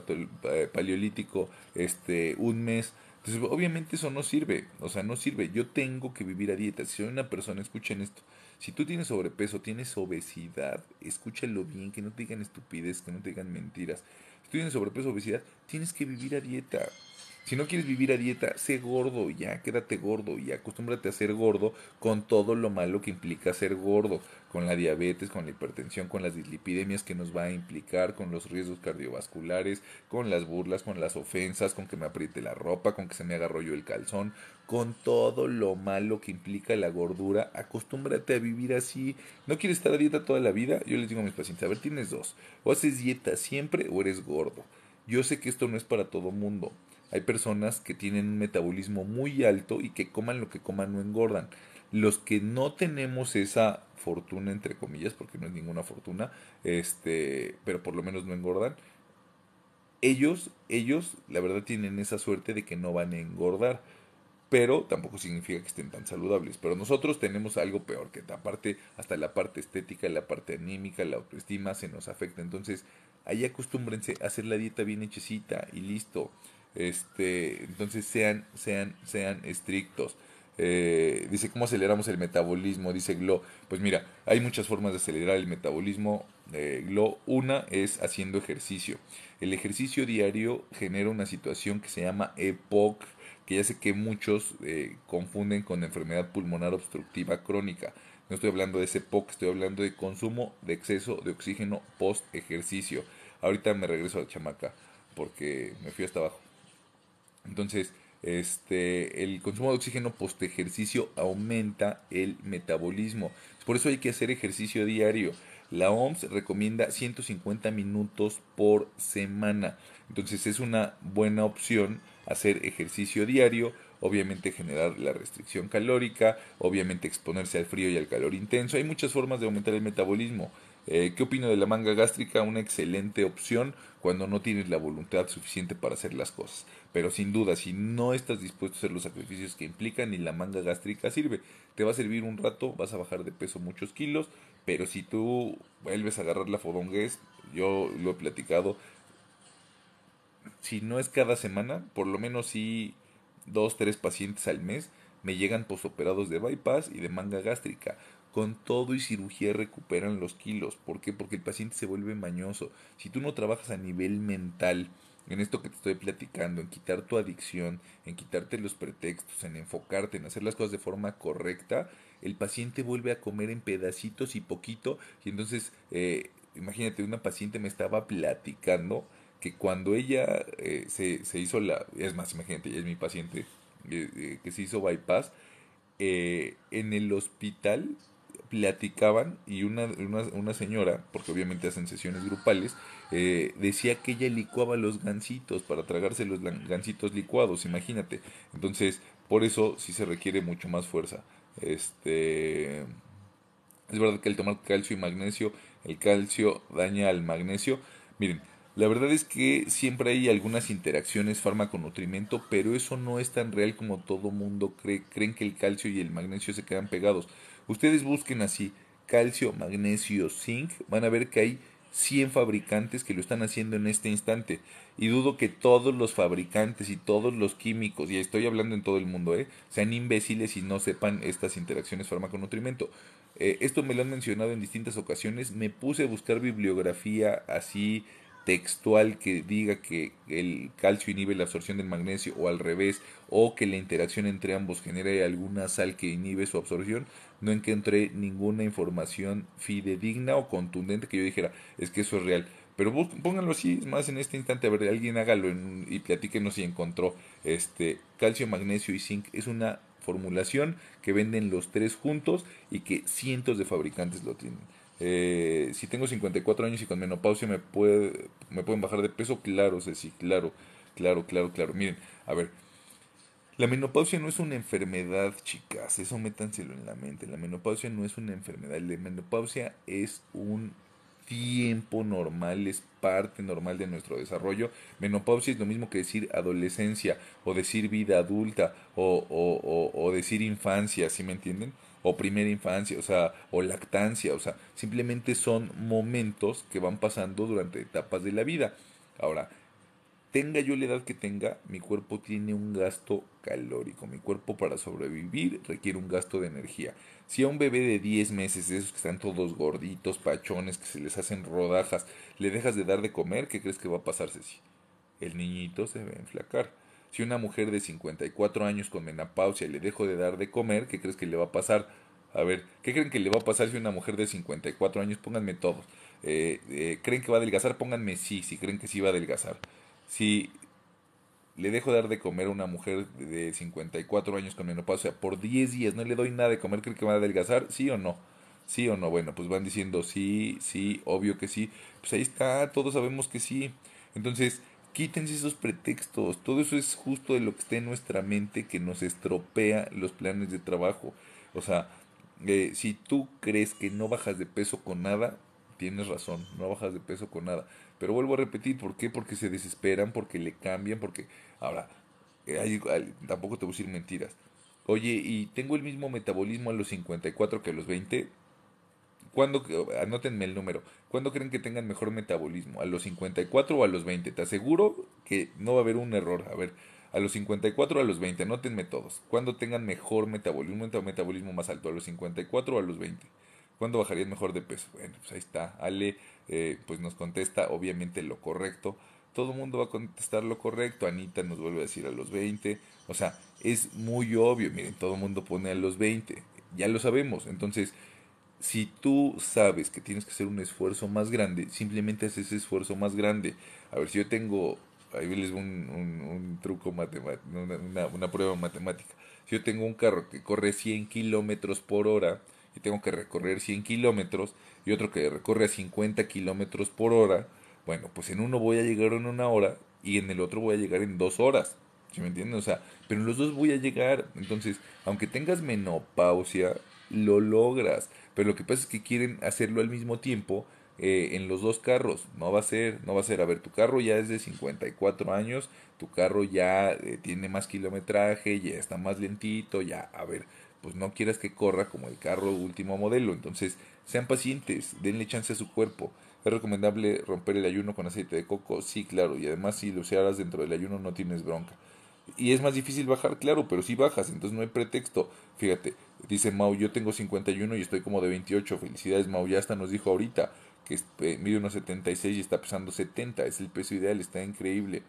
eh, paleolítico este, un mes. Entonces, obviamente eso no sirve. O sea, no sirve. Yo tengo que vivir a dieta. Si soy una persona, escuchen esto. Si tú tienes sobrepeso, tienes obesidad, escúchalo bien, que no te digan estupidez, que no te digan mentiras si tienes sobrepeso o obesidad, tienes que vivir a dieta. Si no quieres vivir a dieta, sé gordo ya, quédate gordo y acostúmbrate a ser gordo con todo lo malo que implica ser gordo, con la diabetes, con la hipertensión, con las dislipidemias que nos va a implicar, con los riesgos cardiovasculares, con las burlas, con las ofensas, con que me apriete la ropa, con que se me haga rollo el calzón, con todo lo malo que implica la gordura, acostúmbrate a vivir así. ¿No quieres estar a dieta toda la vida? Yo les digo a mis pacientes, a ver, tienes dos, o haces dieta siempre o eres gordo. Yo sé que esto no es para todo mundo. Hay personas que tienen un metabolismo muy alto y que coman lo que coman no engordan. Los que no tenemos esa fortuna, entre comillas, porque no es ninguna fortuna, este, pero por lo menos no engordan, ellos, ellos, la verdad, tienen esa suerte de que no van a engordar pero tampoco significa que estén tan saludables. Pero nosotros tenemos algo peor, que aparte, hasta la parte estética, la parte anímica, la autoestima se nos afecta. Entonces, ahí acostúmbrense a hacer la dieta bien hechecita y listo. Este, entonces sean, sean, sean estrictos. Eh, dice, ¿cómo aceleramos el metabolismo? Dice Glo. Pues mira, hay muchas formas de acelerar el metabolismo. Eh, Glo, una es haciendo ejercicio. El ejercicio diario genera una situación que se llama EPOC, que ya sé que muchos eh, confunden con enfermedad pulmonar obstructiva crónica. No estoy hablando de ese EPOC, estoy hablando de consumo de exceso de oxígeno post ejercicio. Ahorita me regreso a la chamaca porque me fui hasta abajo. Entonces, este, el consumo de oxígeno post ejercicio aumenta el metabolismo. Por eso hay que hacer ejercicio diario. La OMS recomienda 150 minutos por semana. Entonces es una buena opción hacer ejercicio diario, obviamente generar la restricción calórica, obviamente exponerse al frío y al calor intenso. Hay muchas formas de aumentar el metabolismo. Eh, ¿Qué opino de la manga gástrica? Una excelente opción cuando no tienes la voluntad suficiente para hacer las cosas. Pero sin duda, si no estás dispuesto a hacer los sacrificios que implican, ni la manga gástrica sirve. Te va a servir un rato, vas a bajar de peso muchos kilos, pero si tú vuelves a agarrar la fodonguez, yo lo he platicado, si no es cada semana, por lo menos si dos, tres pacientes al mes me llegan postoperados de bypass y de manga gástrica con todo y cirugía recuperan los kilos. ¿Por qué? Porque el paciente se vuelve mañoso. Si tú no trabajas a nivel mental, en esto que te estoy platicando, en quitar tu adicción, en quitarte los pretextos, en enfocarte, en hacer las cosas de forma correcta, el paciente vuelve a comer en pedacitos y poquito. Y entonces, eh, imagínate, una paciente me estaba platicando que cuando ella eh, se, se, hizo la, es más, imagínate, ella es mi paciente, eh, que se hizo bypass, en el hospital platicaban y una, una, señora, porque obviamente hacen sesiones grupales, eh, decía que ella licuaba los gansitos para tragarse los gansitos licuados, imagínate. Entonces, por eso sí se requiere mucho más fuerza. Este. Es verdad que al tomar calcio y magnesio, el calcio daña al magnesio. Miren, la verdad es que siempre hay algunas interacciones fármaco-nutrimento, pero eso no es tan real como todo mundo cree. Creen que el calcio y el magnesio se quedan pegados. Ustedes busquen así calcio, magnesio, zinc, van a ver que hay 100 fabricantes que lo están haciendo en este instante. Y dudo que todos los fabricantes y todos los químicos, y estoy hablando en todo el mundo, ¿eh? sean imbéciles y no sepan estas interacciones farmaconutrimento. nutrimento eh, esto me lo han mencionado en distintas ocasiones. Me puse a buscar bibliografía así textual que diga que el calcio inhibe la absorción del magnesio o al revés, o que la interacción entre ambos genere alguna sal que inhibe su absorción, no encontré ninguna información fidedigna o contundente que yo dijera, es que eso es real. Pero pónganlo así, más en este instante, a ver, alguien hágalo y platíquenos si encontró este calcio, magnesio y zinc. Es una formulación que venden los tres juntos y que cientos de fabricantes lo tienen. Eh, si tengo 54 años y con menopausia me, puede, me pueden bajar de peso, claro, sí claro, claro, claro, claro. Miren, a ver, la menopausia no es una enfermedad, chicas, eso métanselo en la mente. La menopausia no es una enfermedad, la menopausia es un tiempo normal, es parte normal de nuestro desarrollo. Menopausia es lo mismo que decir adolescencia o decir vida adulta o, o decir infancia, ¿sí me entienden? o primera infancia, o sea, o lactancia, o sea, simplemente son momentos que van pasando durante etapas de la vida. Ahora, tenga yo la edad que tenga, mi cuerpo tiene un gasto calórico. Mi cuerpo para sobrevivir requiere un gasto de energía. Si a un bebé de 10 meses, esos que están todos gorditos, pachones, que se les hacen rodajas, le dejas de dar de comer, ¿qué crees que va a pasarse? El niñito se va a enflacar. Si una mujer de 54 años con menopausia le dejo de dar de comer, ¿qué crees que le va a pasar? A ver, ¿qué creen que le va a pasar si una mujer de 54 años, pónganme todos, eh, eh, ¿creen que va a adelgazar? Pónganme sí, si creen que sí va a adelgazar. Si le dejo de dar de comer a una mujer de 54 años con menopausia por 10 días, no le doy nada de comer, ¿creen que va a adelgazar? ¿Sí o no? ¿Sí o no? Bueno, pues van diciendo sí, sí, obvio que sí. Pues ahí está, todos sabemos que sí. Entonces, Quítense esos pretextos, todo eso es justo de lo que está en nuestra mente que nos estropea los planes de trabajo. O sea, eh, si tú crees que no bajas de peso con nada, tienes razón, no bajas de peso con nada. Pero vuelvo a repetir, ¿por qué? Porque se desesperan, porque le cambian, porque... Ahora, eh, tampoco te voy a decir mentiras. Oye, y tengo el mismo metabolismo a los 54 que a los 20. ¿Cuándo, oh, anótenme el número, ¿cuándo creen que tengan mejor metabolismo? ¿A los 54 o a los 20? Te aseguro que no va a haber un error. A ver, a los 54 o a los 20, anótenme todos. ¿Cuándo tengan mejor metabolismo, un metabolismo más alto? ¿A los 54 o a los 20? ¿Cuándo bajarían mejor de peso? Bueno, pues ahí está. Ale, eh, pues nos contesta obviamente lo correcto. Todo el mundo va a contestar lo correcto. Anita nos vuelve a decir a los 20. O sea, es muy obvio. Miren, todo el mundo pone a los 20. Ya lo sabemos. Entonces, si tú sabes que tienes que hacer un esfuerzo más grande, simplemente haces ese esfuerzo más grande. A ver, si yo tengo, ahí les un, un, un truco matemático, una, prueba matemática. Si yo tengo un carro que corre 100 kilómetros por hora y tengo que recorrer 100 kilómetros y otro que recorre a 50 kilómetros por hora, bueno, pues en uno voy a llegar en una hora y en el otro voy a llegar en dos horas. ¿Sí me entiendes, O sea, pero en los dos voy a llegar. Entonces, aunque tengas menopausia, lo logras. Pero lo que pasa es que quieren hacerlo al mismo tiempo eh, en los dos carros. No va a ser, no va a ser. A ver, tu carro ya es de 54 años, tu carro ya eh, tiene más kilometraje, ya está más lentito, ya, a ver, pues no quieras que corra como el carro último modelo. Entonces, sean pacientes, denle chance a su cuerpo. ¿Es recomendable romper el ayuno con aceite de coco? Sí, claro. Y además, si lo usaras dentro del ayuno, no tienes bronca. Y es más difícil bajar, claro, pero si bajas, entonces no hay pretexto. Fíjate, dice Mau, yo tengo 51 y estoy como de 28. Felicidades, Mau, ya hasta nos dijo ahorita que eh, mide unos 76 y está pesando 70. Es el peso ideal, está increíble.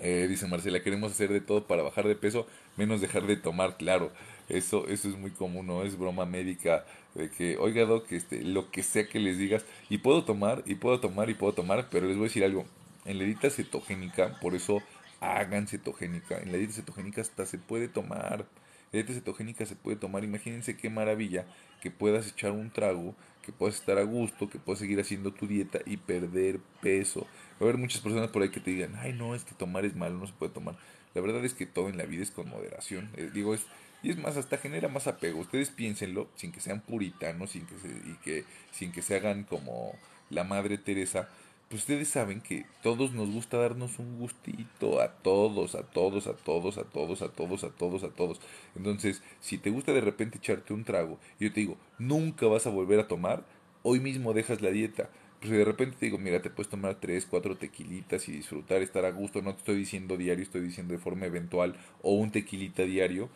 Eh, dice Marcela, queremos hacer de todo para bajar de peso, menos dejar de tomar, claro. Eso, eso es muy común, no es broma médica de que, oiga Doc, este, lo que sea que les digas, y puedo tomar, y puedo tomar, y puedo tomar, pero les voy a decir algo, en la dieta cetogénica, por eso hagan cetogénica. En la dieta cetogénica hasta se puede tomar. La dieta cetogénica se puede tomar. Imagínense qué maravilla que puedas echar un trago, que puedas estar a gusto, que puedas seguir haciendo tu dieta y perder peso. Va a haber muchas personas por ahí que te digan, ay no, es que tomar es malo, no se puede tomar. La verdad es que todo en la vida es con moderación. Eh, digo, es, y es más, hasta genera más apego. Ustedes piénsenlo, sin que sean puritanos, sin que se, y que, sin que se hagan como la madre Teresa pues ustedes saben que todos nos gusta darnos un gustito a todos, a todos, a todos, a todos, a todos, a todos, a todos. Entonces, si te gusta de repente echarte un trago, yo te digo, nunca vas a volver a tomar, hoy mismo dejas la dieta. Pues de repente te digo, mira, te puedes tomar tres, cuatro tequilitas y disfrutar, estar a gusto. No te estoy diciendo diario, estoy diciendo de forma eventual o un tequilita diario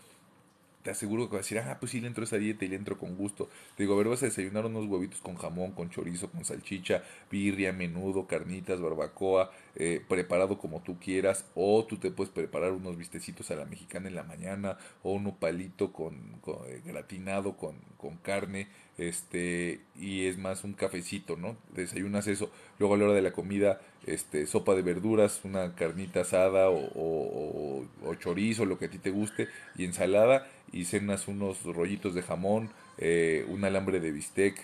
te aseguro que vas a decir, ah, pues sí le entro a esa dieta y le entro con gusto. Te digo, a ver, vas a desayunar unos huevitos con jamón, con chorizo, con salchicha, birria, menudo, carnitas, barbacoa, eh, preparado como tú quieras, o tú te puedes preparar unos vistecitos a la mexicana en la mañana, o un palito con, eh, gratinado con, con carne, este, y es más un cafecito, ¿no? Desayunas eso, luego a la hora de la comida, este, sopa de verduras, una carnita asada o chorizo, lo que a ti te guste, y ensalada, y cenas unos rollitos de jamón, eh, un alambre de bistec.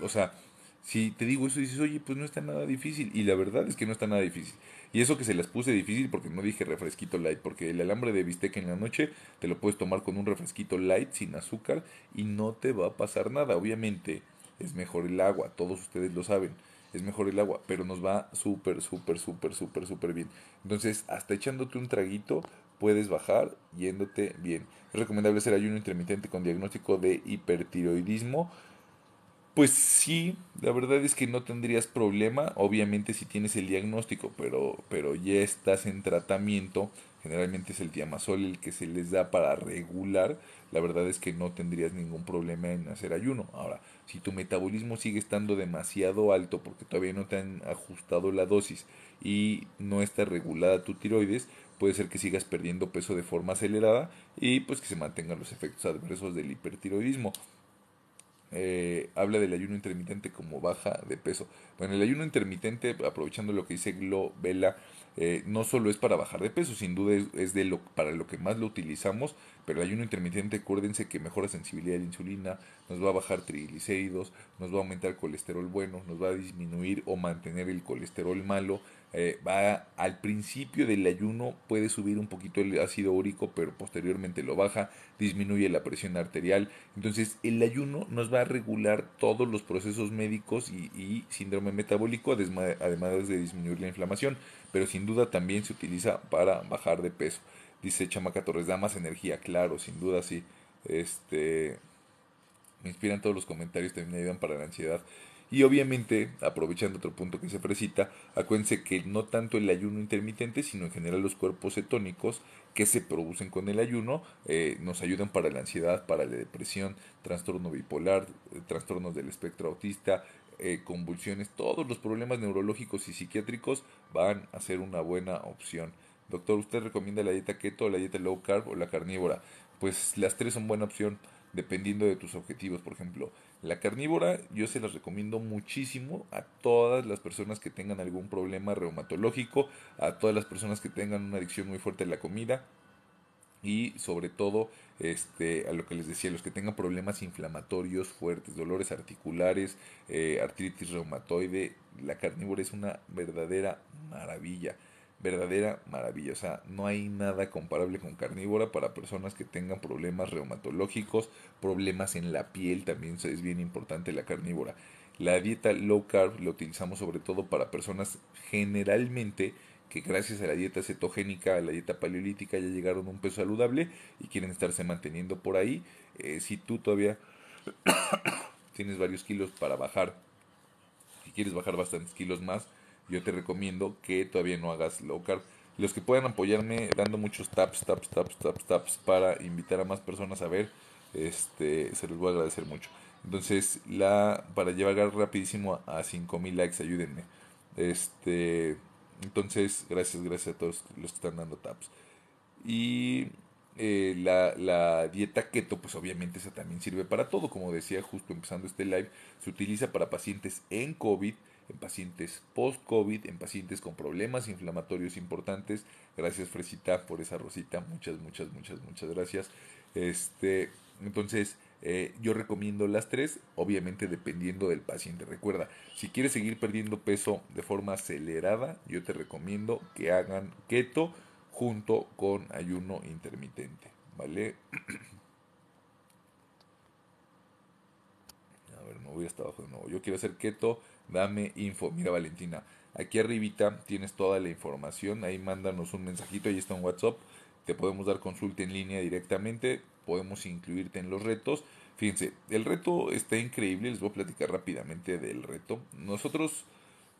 O sea, si te digo eso, dices, oye, pues no está nada difícil. Y la verdad es que no está nada difícil. Y eso que se las puse difícil porque no dije refresquito light, porque el alambre de bistec en la noche te lo puedes tomar con un refresquito light sin azúcar y no te va a pasar nada. Obviamente es mejor el agua, todos ustedes lo saben. Es mejor el agua, pero nos va súper, súper, súper, súper, súper bien. Entonces, hasta echándote un traguito, puedes bajar yéndote bien. Es recomendable hacer ayuno intermitente con diagnóstico de hipertiroidismo. Pues sí, la verdad es que no tendrías problema, obviamente si tienes el diagnóstico, pero, pero ya estás en tratamiento, generalmente es el diamasol el que se les da para regular, la verdad es que no tendrías ningún problema en hacer ayuno. Ahora, si tu metabolismo sigue estando demasiado alto porque todavía no te han ajustado la dosis y no está regulada tu tiroides, puede ser que sigas perdiendo peso de forma acelerada y pues que se mantengan los efectos adversos del hipertiroidismo. Eh, habla del ayuno intermitente como baja de peso. Bueno, el ayuno intermitente, aprovechando lo que dice Globela, eh, no solo es para bajar de peso, sin duda es, de lo, para lo que más lo utilizamos, pero el ayuno intermitente, acuérdense que mejora sensibilidad a la insulina, nos va a bajar triglicéridos, nos va a aumentar colesterol bueno, nos va a disminuir o mantener el colesterol malo, eh, va al principio del ayuno puede subir un poquito el ácido úrico, pero posteriormente lo baja, disminuye la presión arterial. Entonces el ayuno nos va a regular todos los procesos médicos y, síndrome metabólico, además de disminuir la inflamación, pero sin duda también se utiliza para bajar de peso. Dice Chamaca Torres, da más energía, claro, sin duda sí. Este, me inspiran todos los comentarios, también me ayudan para la ansiedad. Y obviamente, aprovechando otro punto que se presita, acuérdense que no tanto el ayuno intermitente, sino en general los cuerpos cetónicos que se producen con el ayuno eh, nos ayudan para la ansiedad, para la depresión, trastorno bipolar, eh, trastornos del espectro autista, eh, convulsiones, todos los problemas neurológicos y psiquiátricos van a ser una buena opción. Doctor, ¿usted recomienda la dieta keto, la dieta low carb o la carnívora? Pues las tres son buena opción dependiendo de tus objetivos. Por ejemplo, la carnívora yo se las recomiendo muchísimo a todas las personas que tengan algún problema reumatológico, a todas las personas que tengan una adicción muy fuerte a la comida y sobre todo este, a lo que les decía, los que tengan problemas inflamatorios fuertes, dolores articulares, eh, artritis reumatoide, la carnívora es una verdadera maravilla verdadera maravilla. no hay nada comparable con carnívora para personas que tengan problemas reumatológicos, problemas en la piel, también es bien importante la carnívora. La dieta low carb la utilizamos sobre todo para personas generalmente que gracias a la dieta cetogénica, a la dieta paleolítica ya llegaron a un peso saludable y quieren estarse manteniendo por ahí. Eh, si tú todavía tienes varios kilos para bajar y quieres bajar bastantes kilos más, yo te recomiendo que todavía no hagas low carb. Los que puedan apoyarme dando muchos taps, taps, taps, taps, taps para invitar a más personas a ver, este, se los voy a agradecer mucho. Entonces, la, para llegar rapidísimo a, 5000 likes, ayúdenme. Este, entonces, gracias, gracias a todos los que están dando taps. Y eh, la, la, dieta keto, pues obviamente esa también sirve para todo. Como decía justo empezando este live, se utiliza para pacientes en COVID en pacientes post-COVID, en pacientes con problemas inflamatorios importantes. Gracias, Fresita, por esa rosita. Muchas, muchas, muchas, muchas gracias. Este, entonces, eh, yo recomiendo las tres, obviamente dependiendo del paciente. Recuerda, si quieres seguir perdiendo peso de forma acelerada, yo te recomiendo que hagan keto junto con ayuno intermitente, ¿vale? A ver, no voy hasta abajo de nuevo. Yo quiero hacer keto Dame info. Mira, Valentina, aquí arribita tienes toda la información. Ahí mándanos un mensajito, ahí está un WhatsApp. Te podemos dar consulta en línea directamente. Podemos incluirte en los retos. Fíjense, el reto está increíble. Les voy a platicar rápidamente del reto. Nosotros...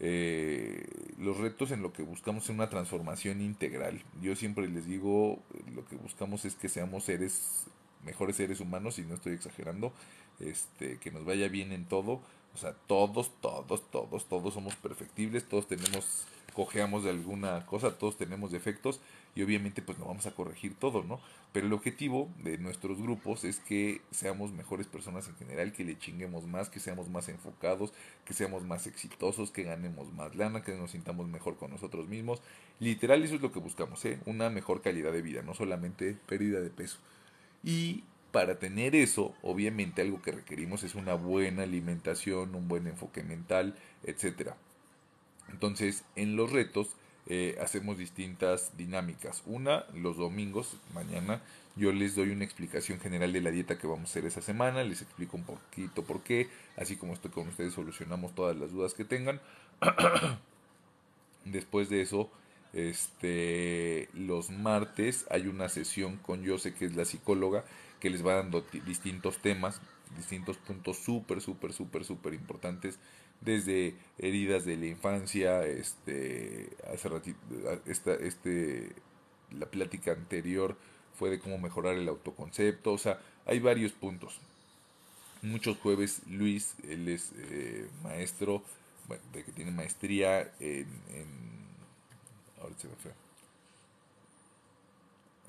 Eh, los retos en lo que buscamos es una transformación integral. Yo siempre les digo, lo que buscamos es que seamos seres, mejores seres humanos, y no estoy exagerando, este, que nos vaya bien en todo, o sea, todos, todos, todos, todos somos perfectibles, todos tenemos, cojeamos de alguna cosa, todos tenemos defectos y obviamente pues no vamos a corregir todo, ¿no? Pero el objetivo de nuestros grupos es que seamos mejores personas en general, que le chinguemos más, que seamos más enfocados, que seamos más exitosos, que ganemos más lana, que nos sintamos mejor con nosotros mismos. Literal eso es lo que buscamos, ¿eh? Una mejor calidad de vida, no solamente pérdida de peso. Y para tener eso, obviamente algo que requerimos es una buena alimentación, un buen enfoque mental, etc. Entonces, en los retos eh, hacemos distintas dinámicas. Una, los domingos, mañana, yo les doy una explicación general de la dieta que vamos a hacer esa semana, les explico un poquito por qué, así como estoy con ustedes, solucionamos todas las dudas que tengan. Después de eso, este, los martes hay una sesión con sé que es la psicóloga, que les va dando distintos temas, distintos puntos súper, súper, súper, súper importantes, desde heridas de la infancia, este, hace esta, este, la plática anterior fue de cómo mejorar el autoconcepto, o sea, hay varios puntos. Muchos jueves Luis, él es eh, maestro, bueno, de que tiene maestría en se me fue.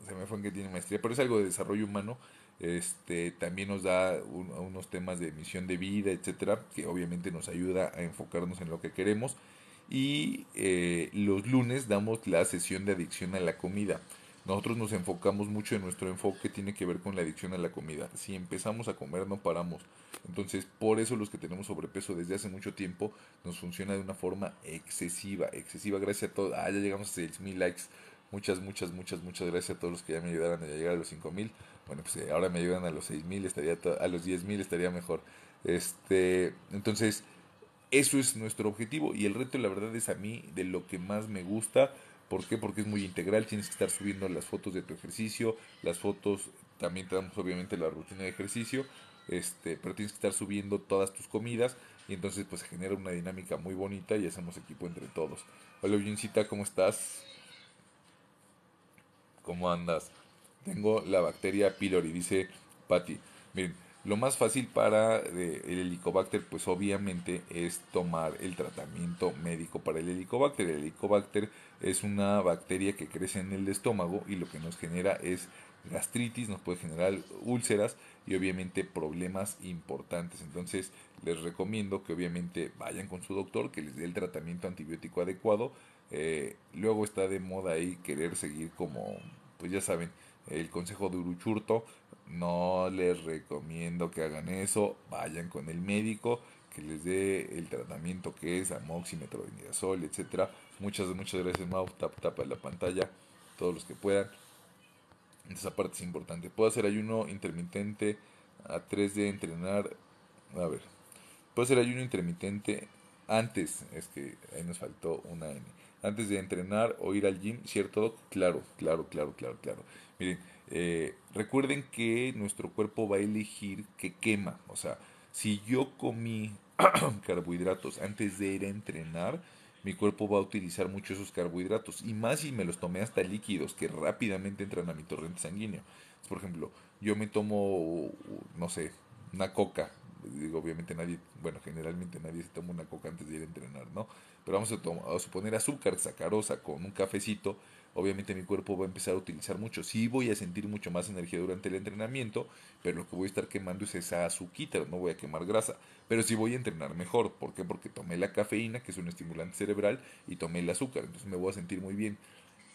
Se me fue en que tiene maestría, pero es algo de desarrollo humano. Este, también nos da unos temas de misión de vida, etcétera, que obviamente nos ayuda a enfocarnos en lo que queremos. Y eh, los lunes damos la sesión de adicción a la comida. Nosotros nos enfocamos mucho en nuestro enfoque tiene que ver con la adicción a la comida. Si empezamos a comer no paramos. Entonces, por eso los que tenemos sobrepeso desde hace mucho tiempo nos funciona de una forma excesiva, excesiva. Gracias a todos. Ah, ya llegamos a 6000 likes. Muchas, muchas, muchas, muchas gracias a todos los que ya me ayudaron a llegar a los 5000. Bueno, pues eh, ahora me ayudan a los 6000, estaría a los 10000 estaría mejor. Este, entonces, eso es nuestro objetivo y el reto la verdad es a mí de lo que más me gusta ¿Por qué? Porque es muy integral, tienes que estar subiendo las fotos de tu ejercicio, las fotos, también te damos obviamente la rutina de ejercicio, este, pero tienes que estar subiendo todas tus comidas y entonces pues se genera una dinámica muy bonita y hacemos equipo entre todos. Hola Juncita, ¿cómo estás? ¿Cómo andas? Tengo la bacteria pylori, dice Patty. Miren, lo más fácil para eh, el helicobacter pues obviamente es tomar el tratamiento médico para el helicobacter. El helicobacter es una bacteria que crece en el estómago y lo que nos genera es gastritis, nos puede generar úlceras y obviamente problemas importantes. Entonces les recomiendo que obviamente vayan con su doctor, que les dé el tratamiento antibiótico adecuado. Eh, luego está de moda ahí querer seguir como, pues ya saben, el consejo de Uruchurto. No les recomiendo que hagan eso, vayan con el médico que les dé el tratamiento que es amoximetrobenidazol, etcétera, Muchas, muchas gracias, Mau. Tap, tapa la pantalla, todos los que puedan. esa parte es importante. Puedo hacer ayuno intermitente a 3 de entrenar. A ver, puedo hacer ayuno intermitente antes. Es que ahí nos faltó una N. Antes de entrenar o ir al gym, ¿cierto? Claro, claro, claro, claro, claro. Miren, eh, recuerden que nuestro cuerpo va a elegir que quema. O sea, si yo comí carbohidratos antes de ir a entrenar, mi cuerpo va a utilizar mucho esos carbohidratos. Y más si me los tomé hasta líquidos que rápidamente entran a mi torrente sanguíneo. Por ejemplo, yo me tomo, no sé, una coca. Digo, obviamente nadie, bueno, generalmente nadie se toma una coca antes de ir a entrenar, ¿no? Pero vamos a, a suponer azúcar, sacarosa, con un cafecito obviamente mi cuerpo va a empezar a utilizar mucho. Sí voy a sentir mucho más energía durante el entrenamiento, pero lo que voy a estar quemando es esa azuquita, no voy a quemar grasa. Pero sí voy a entrenar mejor. ¿Por qué? Porque tomé la cafeína, que es un estimulante cerebral, y tomé el azúcar. Entonces me voy a sentir muy bien.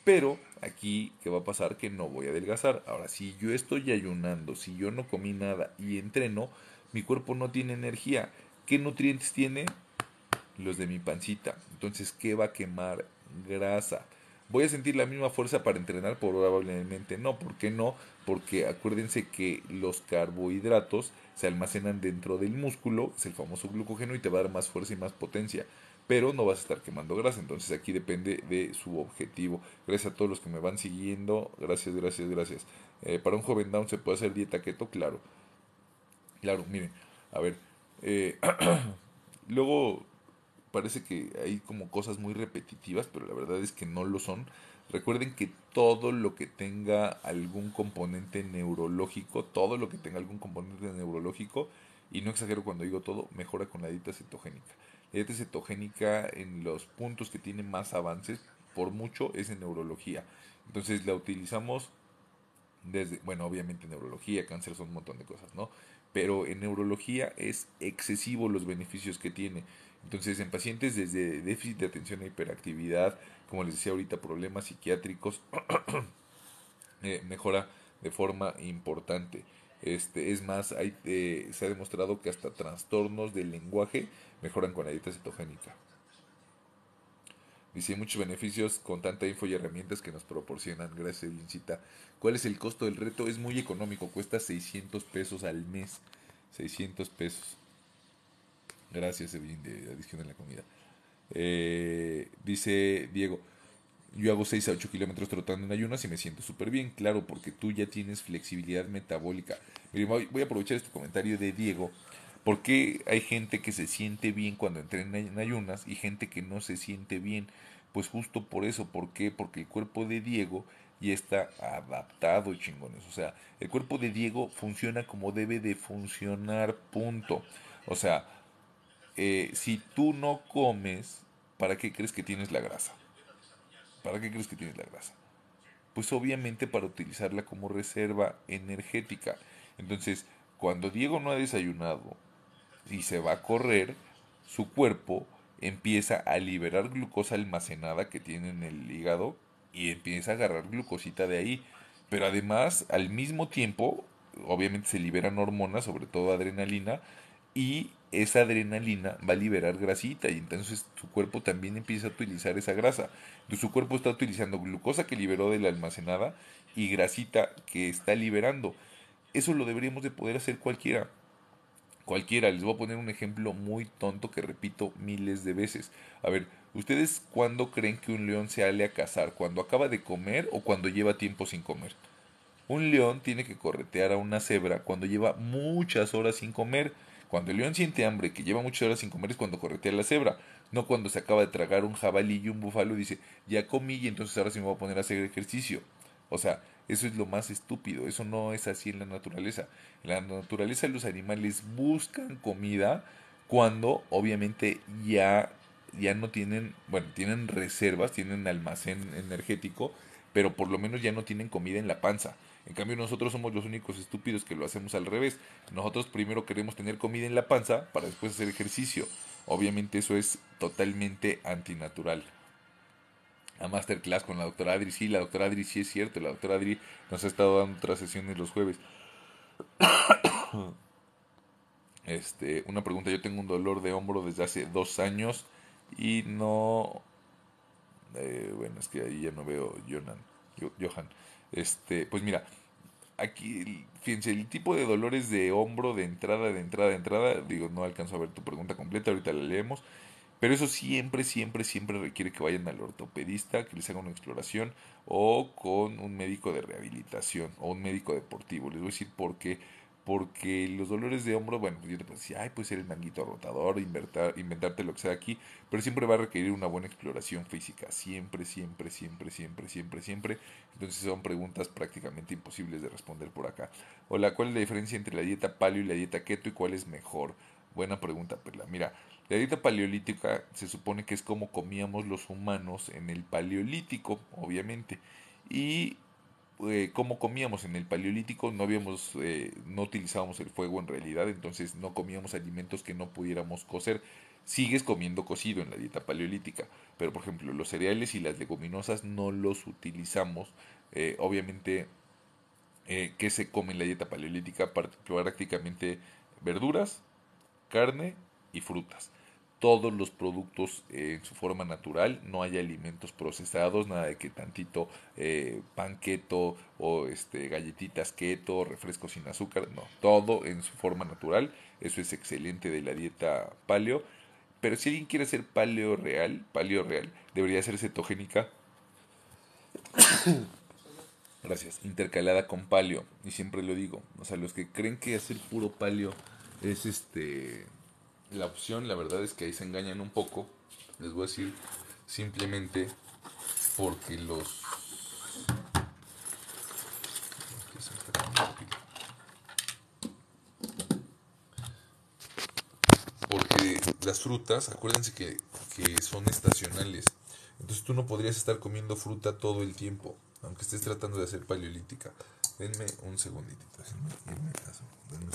Pero aquí, ¿qué va a pasar? Que no voy a adelgazar. Ahora, si yo estoy ayunando, si yo no comí nada y entreno, mi cuerpo no tiene energía. ¿Qué nutrientes tiene? Los de mi pancita. Entonces, ¿qué va a quemar? Grasa. ¿Voy a sentir la misma fuerza para entrenar? Probablemente no. ¿Por qué no? Porque acuérdense que los carbohidratos se almacenan dentro del músculo, es el famoso glucógeno, y te va a dar más fuerza y más potencia. Pero no vas a estar quemando grasa. Entonces aquí depende de su objetivo. Gracias a todos los que me van siguiendo. Gracias, gracias, gracias. Eh, para un joven down se puede hacer dieta keto, claro. Claro, miren. A ver. Eh, luego parece que hay como cosas muy repetitivas, pero la verdad es que no lo son. Recuerden que todo lo que tenga algún componente neurológico, todo lo que tenga algún componente neurológico, y no exagero cuando digo todo, mejora con la dieta cetogénica. La dieta cetogénica en los puntos que tiene más avances, por mucho, es en neurología. Entonces la utilizamos desde, bueno, obviamente neurología, cáncer son un montón de cosas, ¿no? Pero en neurología es excesivo los beneficios que tiene. Entonces, en pacientes desde déficit de atención e hiperactividad, como les decía ahorita, problemas psiquiátricos, eh, mejora de forma importante. Este, es más, eh, se ha demostrado que hasta trastornos del lenguaje mejoran con la dieta cetogénica. Dice, hay muchos beneficios con tanta info y herramientas que nos proporcionan. Gracias, Lincita. ¿Cuál es el costo del reto? Es muy económico, cuesta 600 pesos al mes. 600 pesos. Gracias, Evelyn, de Adicción a la Comida. Eh, dice Diego, yo hago 6 a 8 kilómetros trotando en ayunas y me siento súper bien, claro, porque tú ya tienes flexibilidad metabólica. voy a aprovechar este comentario de Diego, ¿Por qué hay gente que se siente bien cuando entrena en ayunas y gente que no se siente bien. Pues justo por eso, ¿por qué? Porque el cuerpo de Diego ya está adaptado, chingones. O sea, el cuerpo de Diego funciona como debe de funcionar, punto. O sea, eh, si tú no comes, ¿para qué crees que tienes la grasa? ¿Para qué crees que tienes la grasa? Pues obviamente para utilizarla como reserva energética. Entonces, cuando Diego no ha desayunado y se va a correr, su cuerpo empieza a liberar glucosa almacenada que tiene en el hígado y empieza a agarrar glucosita de ahí. Pero además, al mismo tiempo, obviamente se liberan hormonas, sobre todo adrenalina, y esa adrenalina va a liberar grasita y entonces su cuerpo también empieza a utilizar esa grasa. Entonces, su cuerpo está utilizando glucosa que liberó de la almacenada y grasita que está liberando. Eso lo deberíamos de poder hacer cualquiera. Cualquiera, les voy a poner un ejemplo muy tonto que repito miles de veces. A ver, ¿ustedes cuándo creen que un león se ale a cazar? ¿Cuando acaba de comer o cuando lleva tiempo sin comer? Un león tiene que corretear a una cebra cuando lleva muchas horas sin comer cuando el león siente hambre, que lleva muchas horas sin comer, es cuando corretea la cebra, no cuando se acaba de tragar un jabalí y un búfalo y dice, ya comí y entonces ahora sí me voy a poner a hacer ejercicio. O sea, eso es lo más estúpido, eso no es así en la naturaleza. En la naturaleza los animales buscan comida cuando obviamente ya, ya no tienen, bueno, tienen reservas, tienen almacén energético pero por lo menos ya no tienen comida en la panza. En cambio nosotros somos los únicos estúpidos que lo hacemos al revés. Nosotros primero queremos tener comida en la panza para después hacer ejercicio. Obviamente eso es totalmente antinatural. A masterclass con la doctora Adri, sí, la doctora Adri sí es cierto, la doctora Adri nos ha estado dando otras sesiones los jueves. Este, una pregunta, yo tengo un dolor de hombro desde hace dos años y no eh, bueno, es que ahí ya no veo Jonan, Johan. Este, pues mira, aquí, fíjense, el tipo de dolores de hombro, de entrada, de entrada, de entrada, digo, no alcanzo a ver tu pregunta completa, ahorita la leemos, pero eso siempre, siempre, siempre requiere que vayan al ortopedista, que les haga una exploración o con un médico de rehabilitación o un médico deportivo. Les voy a decir por qué porque los dolores de hombro, bueno, yo te puedo decir, ay, puede ser el manguito rotador, inventarte lo que sea aquí, pero siempre va a requerir una buena exploración física, siempre, siempre, siempre, siempre, siempre, siempre. Entonces son preguntas prácticamente imposibles de responder por acá. Hola, ¿cuál es la diferencia entre la dieta paleo y la dieta keto y cuál es mejor? Buena pregunta, Perla. Mira, la dieta paleolítica se supone que es como comíamos los humanos en el paleolítico, obviamente. Y eh, cómo comíamos en el paleolítico, no habíamos, eh, no utilizábamos el fuego en realidad, entonces no comíamos alimentos que no pudiéramos cocer. Sigues comiendo cocido en la dieta paleolítica, pero por ejemplo los cereales y las leguminosas no los utilizamos. Eh, obviamente, ¿qué se come en la dieta paleolítica? Prácticamente verduras, carne y frutas todos los productos en su forma natural, no hay alimentos procesados, nada de que tantito eh, pan keto o este, galletitas keto, refrescos sin azúcar, no, todo en su forma natural, eso es excelente de la dieta paleo, pero si alguien quiere ser paleo real, paleo real, debería ser cetogénica. Gracias, intercalada con paleo, y siempre lo digo, o sea, los que creen que hacer puro paleo es este la opción, la verdad es que ahí se engañan un poco. Les voy a decir simplemente porque los porque las frutas acuérdense que, son estacionales entonces tú no podrías estar comiendo fruta todo el tiempo aunque estés tratando de hacer paleolítica denme un segundito denme, denme,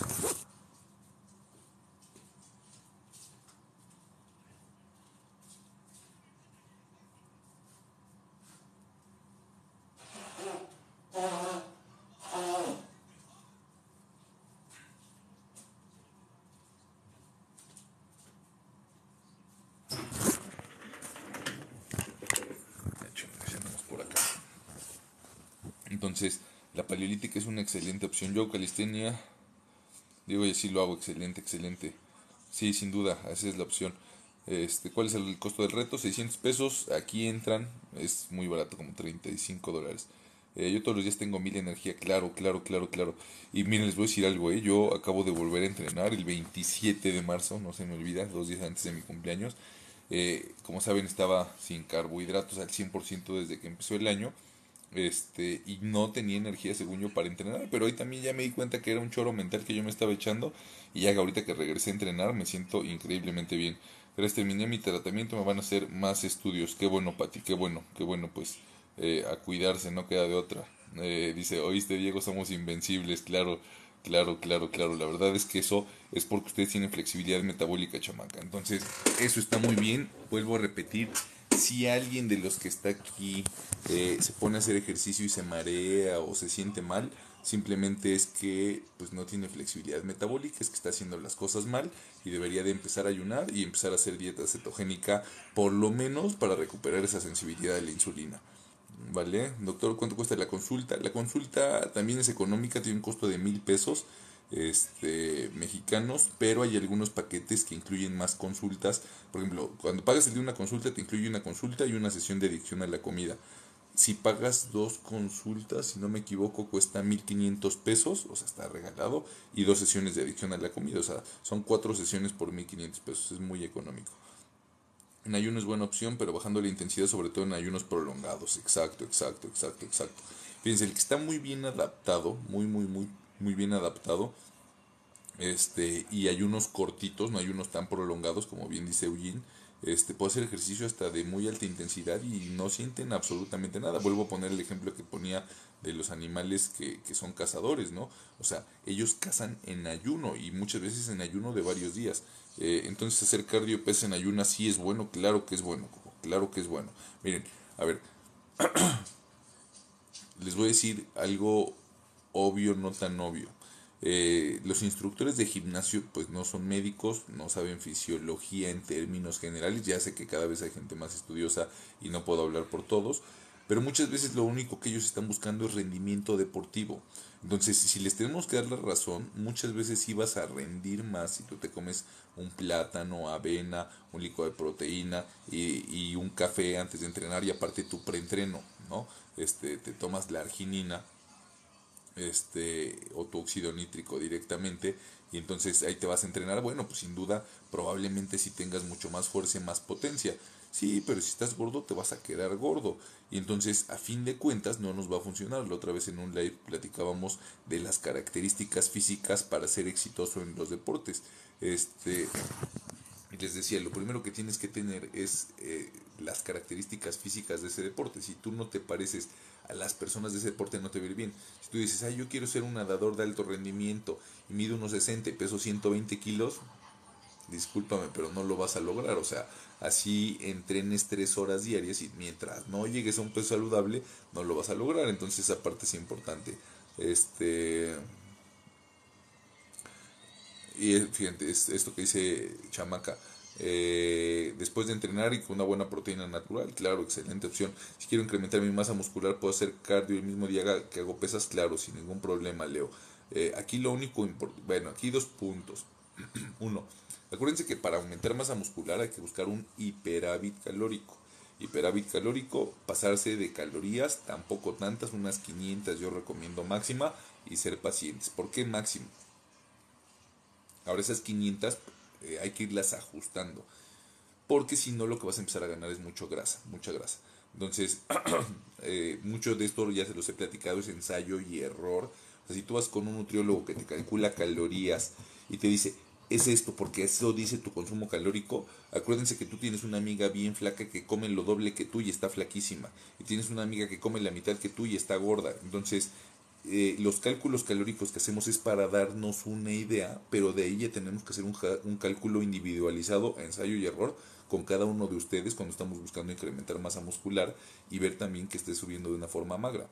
excelente opción. Yo Calistenia, digo, y así lo hago, excelente, excelente. Sí, sin duda, esa es la opción. Este, ¿Cuál es el costo del reto? 600 pesos, aquí entran, es muy barato, como 35 dólares. Eh, yo todos los días tengo mil energía, claro, claro, claro, claro. Y miren, les voy a decir algo, eh. yo acabo de volver a entrenar el 27 de marzo, no se me olvida, dos días antes de mi cumpleaños. Eh, como saben, estaba sin carbohidratos al 100% desde que empezó el año este, y no tenía energía, según yo, para entrenar, pero hoy también ya me di cuenta que era un choro mental que yo me estaba echando y ya ahorita que regresé a entrenar me siento increíblemente bien. pero terminé mi tratamiento, me van a hacer más estudios. Qué bueno, Pati, qué bueno, qué bueno, pues eh, a cuidarse, no queda de otra. Eh, dice, oíste, Diego, somos invencibles, claro, claro, claro, claro. La verdad es que eso es porque ustedes tienen flexibilidad metabólica, chamaca. Entonces, eso está muy bien. Vuelvo a repetir, si alguien de los que está aquí eh, se pone a hacer ejercicio y se marea o se siente mal, simplemente es que pues no tiene flexibilidad metabólica, es que está haciendo las cosas mal y debería de empezar a ayunar y empezar a hacer dieta cetogénica por lo menos para recuperar esa sensibilidad de la insulina. ¿Vale? Doctor, ¿cuánto cuesta la consulta? La consulta también es económica, tiene un costo de mil pesos este, mexicanos, pero hay algunos paquetes que incluyen más consultas. Por ejemplo, cuando pagas el de una consulta, te incluye una consulta y una sesión de adicción a la comida. Si pagas dos consultas, si no me equivoco, cuesta 1.500 pesos, o sea, está regalado, y dos sesiones de adicción a la comida, o sea, son cuatro sesiones por 1.500 pesos, es muy económico. En ayuno es buena opción, pero bajando la intensidad, sobre todo en ayunos prolongados. Exacto, exacto, exacto, exacto. Fíjense, el que está muy bien adaptado, muy, muy, muy muy bien adaptado. Este, y hay unos cortitos, no hay unos tan prolongados, como bien dice Eugene. Este, puedo hacer ejercicio hasta de muy alta intensidad y no sienten absolutamente nada. Vuelvo a poner el ejemplo que ponía de los animales que, son cazadores, ¿no? O sea, ellos cazan en ayuno y muchas veces en ayuno de varios días. Eh, entonces hacer cardio en ayuno sí es bueno, claro que es bueno, claro que es bueno. Miren, a ver, les voy a decir algo obvio, no tan obvio. Eh, los instructores de gimnasio pues no son médicos, no saben fisiología en términos generales, ya sé que cada vez hay gente más estudiosa y no puedo hablar por todos, pero muchas veces lo único que ellos están buscando es rendimiento deportivo. Entonces, si les tenemos que dar la razón, muchas veces ibas a rendir más si tú te comes un plátano, avena, un licuado de proteína y, y un café antes de entrenar y aparte tu preentreno, ¿no? Este, te tomas la arginina este, o tu óxido nítrico directamente y entonces ahí te vas a entrenar, bueno, pues sin duda probablemente si tengas mucho más fuerza y más potencia. Sí, pero si estás gordo te vas a quedar gordo y entonces a fin de cuentas no nos va a funcionar. La otra vez en un live platicábamos de las características físicas para ser exitoso en los deportes. Este, les decía, lo primero que tienes que tener es eh, las características físicas de ese deporte. Si tú no te pareces a las personas de ese deporte no te ven bien. Si tú dices, ah, yo quiero ser un nadador de alto rendimiento y mido unos 60 y peso 120 kilos, discúlpame, pero no lo vas a lograr. O sea, así entrenes tres horas diarias y mientras no llegues a un peso saludable, no lo vas a lograr. Entonces esa parte es importante. Este... Y eh, fíjate, es esto que dice Chamaca eh, después de entrenar y con una buena proteína natural, claro, excelente opción. Si quiero incrementar mi masa muscular, puedo hacer cardio el mismo día que hago pesas, claro, sin ningún problema, Leo. Eh, aquí lo único importante, bueno, aquí dos puntos. Uno, acuérdense que para aumentar masa muscular hay que buscar un hiperávit calórico. Hiperávit calórico, pasarse de calorías, tampoco tantas, unas 500 yo recomiendo máxima, y ser pacientes. ¿Por qué máximo? Ahora esas 500 eh, hay que irlas ajustando. Porque si no, lo que vas a empezar a ganar es mucha grasa, mucha grasa. Entonces, eh, mucho de esto ya se los he platicado, es ensayo y error. O sea, si tú vas con un nutriólogo que te calcula calorías y te dice, es esto, porque eso dice tu consumo calórico. Acuérdense que tú tienes una amiga bien flaca que come lo doble que tú y está flaquísima. Y tienes una amiga que come la mitad que tú y está gorda. Entonces, eh, los cálculos calóricos que hacemos es para darnos una idea, pero de ahí ya tenemos que hacer un, un cálculo individualizado, ensayo y error, con cada uno de ustedes cuando estamos buscando incrementar masa muscular y ver también que esté subiendo de una forma magra.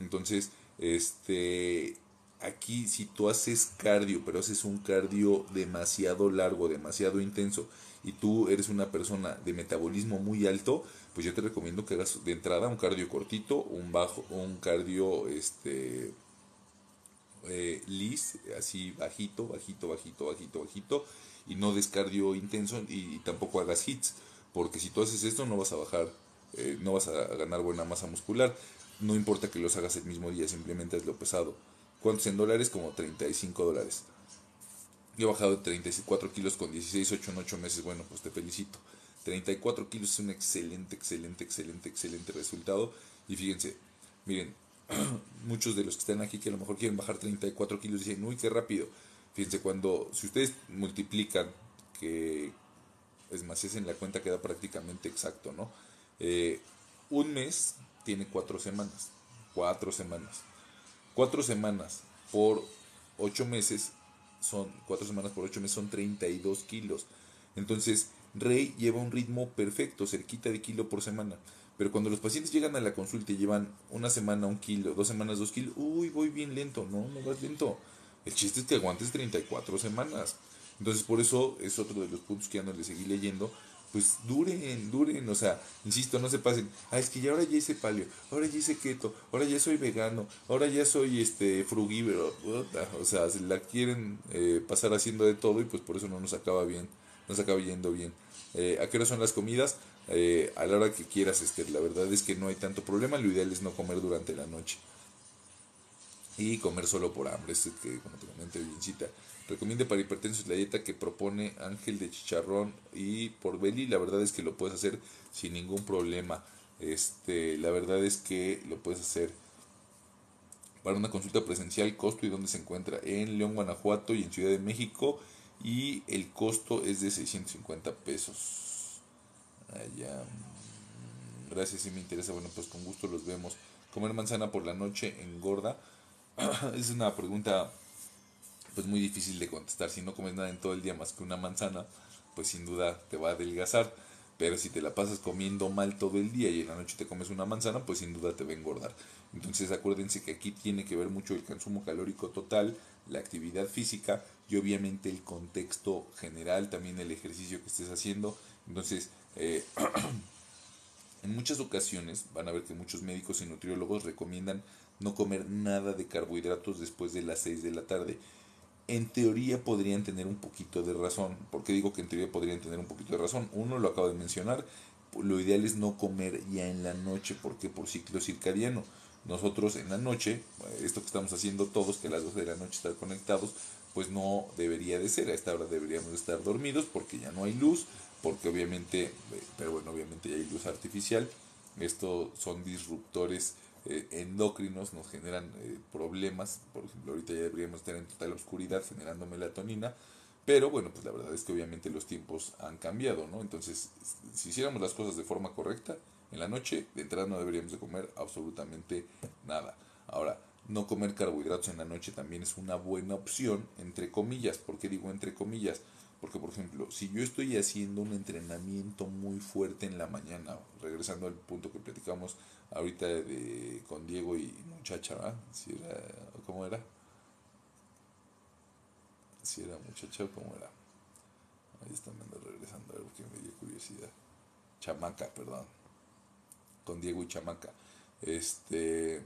Entonces, este, aquí si tú haces cardio, pero haces un cardio demasiado largo, demasiado intenso, y tú eres una persona de metabolismo muy alto, pues yo te recomiendo que hagas de entrada un cardio cortito, un bajo, un cardio este eh, lis, así bajito, bajito, bajito, bajito, bajito, y no des cardio intenso y, tampoco hagas hits, porque si tú haces esto no vas a bajar, eh, no vas a ganar buena masa muscular, no importa que los hagas el mismo día, simplemente es lo pesado. ¿Cuántos en dólares? Como 35 dólares. Yo he bajado de 34 kilos con 16, 8 en 8 meses. Bueno, pues te felicito. 34 kilos es un excelente, excelente, excelente, excelente resultado. Y fíjense, miren, muchos de los que están aquí que a lo mejor quieren bajar 34 kilos dicen, uy, qué rápido. Fíjense, cuando, si ustedes multiplican, que es más, si hacen la cuenta queda prácticamente exacto, ¿no? Eh, un mes tiene cuatro semanas. Cuatro semanas. Cuatro semanas por ocho meses son, cuatro semanas por ocho meses son 32 kilos. Entonces, Rey lleva un ritmo perfecto, cerquita de kilo por semana. Pero cuando los pacientes llegan a la consulta y llevan una semana un kilo, dos semanas dos kilos, uy, voy bien lento, no, no vas lento. El chiste es que aguantes 34 semanas. Entonces por eso es otro de los puntos que ando no le seguí leyendo. Pues duren, duren, o sea, insisto, no se pasen. Ah, es que ya ahora ya hice palio, ahora ya hice keto, ahora ya soy vegano, ahora ya soy este frugívoro. O sea, se la quieren eh, pasar haciendo de todo y pues por eso no nos acaba bien ...no se acaba yendo bien. Eh, ¿A qué hora son las comidas? Eh, a la hora que quieras, Esther. La verdad es que no hay tanto problema. Lo ideal es no comer durante la noche. Y comer solo por hambre. Este que, como biencita. Recomiende para hipertensos la dieta que propone Ángel de Chicharrón y por Belly... La verdad es que lo puedes hacer sin ningún problema. Este, la verdad es que lo puedes hacer para una consulta presencial, costo y dónde se encuentra. En León, Guanajuato y en Ciudad de México y el costo es de 650 pesos. Allá. Mm, gracias, si me interesa. Bueno, pues con gusto los vemos. Comer manzana por la noche engorda. es una pregunta pues muy difícil de contestar. Si no comes nada en todo el día más que una manzana, pues sin duda te va a adelgazar. Pero si te la pasas comiendo mal todo el día y en la noche te comes una manzana, pues sin duda te va a engordar. Entonces acuérdense que aquí tiene que ver mucho el consumo calórico total, la actividad física y obviamente el contexto general, también el ejercicio que estés haciendo. Entonces, eh, en muchas ocasiones van a ver que muchos médicos y nutriólogos recomiendan no comer nada de carbohidratos después de las 6 de la tarde. En teoría podrían tener un poquito de razón. ¿Por qué digo que en teoría podrían tener un poquito de razón? Uno lo acabo de mencionar. Lo ideal es no comer ya en la noche, porque por ciclo circadiano nosotros en la noche, esto que estamos haciendo todos, que a las 12 de la noche están conectados, pues no debería de ser. A esta hora deberíamos estar dormidos porque ya no hay luz, porque obviamente, eh, pero bueno, obviamente ya hay luz artificial. Estos son disruptores eh, endocrinos, nos generan eh, problemas. Por ejemplo, ahorita ya deberíamos estar en total oscuridad generando melatonina. Pero bueno, pues la verdad es que obviamente los tiempos han cambiado, ¿no? Entonces, si hiciéramos las cosas de forma correcta, en la noche de entrada no deberíamos de comer absolutamente nada. Ahora, no comer carbohidratos en la noche también es una buena opción, entre comillas. ¿Por qué digo entre comillas? Porque, por ejemplo, si yo estoy haciendo un entrenamiento muy fuerte en la mañana, regresando al punto que platicamos ahorita de, con Diego y muchacha, ¿verdad? Si era, ¿Cómo era? Si era muchacha o cómo era. Ahí está, me regresando a ver me dio curiosidad. Chamaca, perdón. Con Diego y Chamaca. Este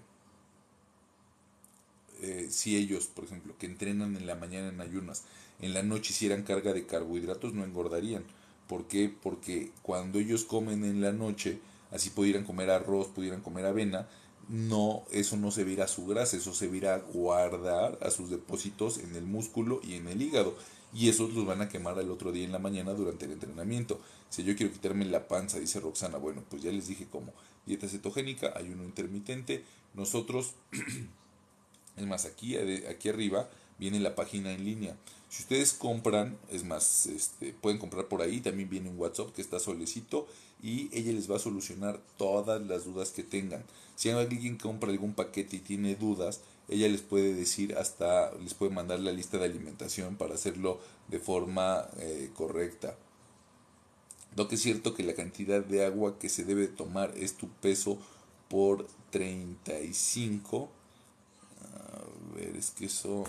eh, si ellos, por ejemplo, que entrenan en la mañana en ayunas, en la noche hicieran carga de carbohidratos, no engordarían. ¿Por qué? Porque cuando ellos comen en la noche, así pudieran comer arroz, pudieran comer avena, no, eso no se verá a su grasa, eso se verá a guardar a sus depósitos en el músculo y en el hígado. Y esos los van a quemar al otro día en la mañana durante el entrenamiento. Si yo quiero quitarme la panza, dice Roxana, bueno, pues ya les dije cómo. Dieta cetogénica, ayuno intermitente. Nosotros Es más, aquí, aquí arriba viene la página en línea. Si ustedes compran, es más, este, pueden comprar por ahí. También viene un WhatsApp que está solecito y ella les va a solucionar todas las dudas que tengan. Si alguien compra algún paquete y tiene dudas, ella les puede decir hasta, les puede mandar la lista de alimentación para hacerlo de forma eh, correcta. Lo que es cierto que la cantidad de agua que se debe tomar es tu peso por 35 es que eso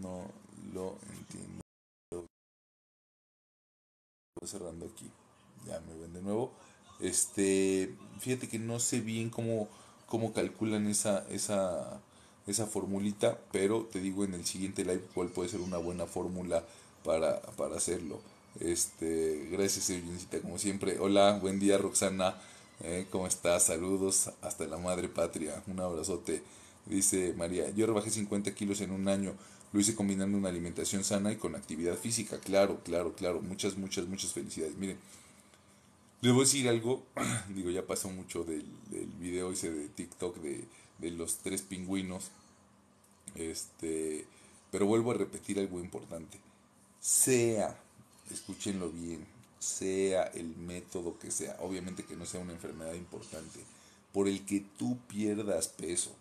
no lo entiendo. Voy cerrando aquí. Ya me ven de nuevo. Este, fíjate que no sé bien cómo, cómo calculan esa, esa, esa formulita, pero te digo en el siguiente live cuál puede ser una buena fórmula para, hacerlo. Este, gracias, Eugencita, como siempre. Hola, buen día, Roxana. Eh, ¿Cómo estás? Saludos hasta la madre patria. Un abrazote. Dice María, yo rebajé 50 kilos en un año. Lo hice combinando una alimentación sana y con actividad física. Claro, claro, claro. Muchas, muchas, muchas felicidades. Miren, les voy a decir algo. Digo, ya pasó mucho del, video hice de TikTok de, de, los tres pingüinos. Este, pero vuelvo a repetir algo importante. Sea, escúchenlo bien, sea el método que sea, obviamente que no sea una enfermedad importante, por el que tú pierdas peso,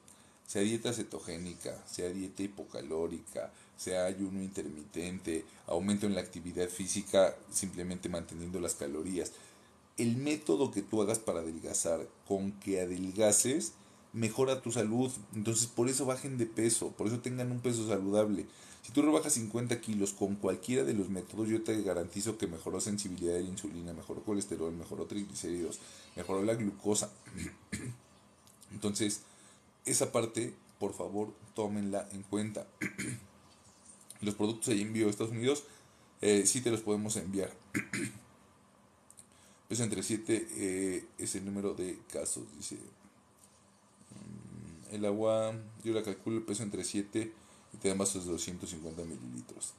sea dieta cetogénica, sea dieta hipocalórica, sea ayuno intermitente, aumento en la actividad física simplemente manteniendo las calorías. El método que tú hagas para adelgazar, con que adelgaces, mejora tu salud. Entonces por eso bajen de peso, por eso tengan un peso saludable. Si tú rebajas 50 kilos con cualquiera de los métodos, yo te garantizo que mejoró sensibilidad de la insulina, mejoró colesterol, mejoró triglicéridos, mejoró la glucosa. Entonces, esa parte, por favor, tómenla en cuenta. los productos de envío a Estados Unidos eh, sí te los podemos enviar. peso entre 7 eh, es el número de casos, dice. Mm, el agua, yo la calculo el peso entre 7 y te dan más de 250 mililitros.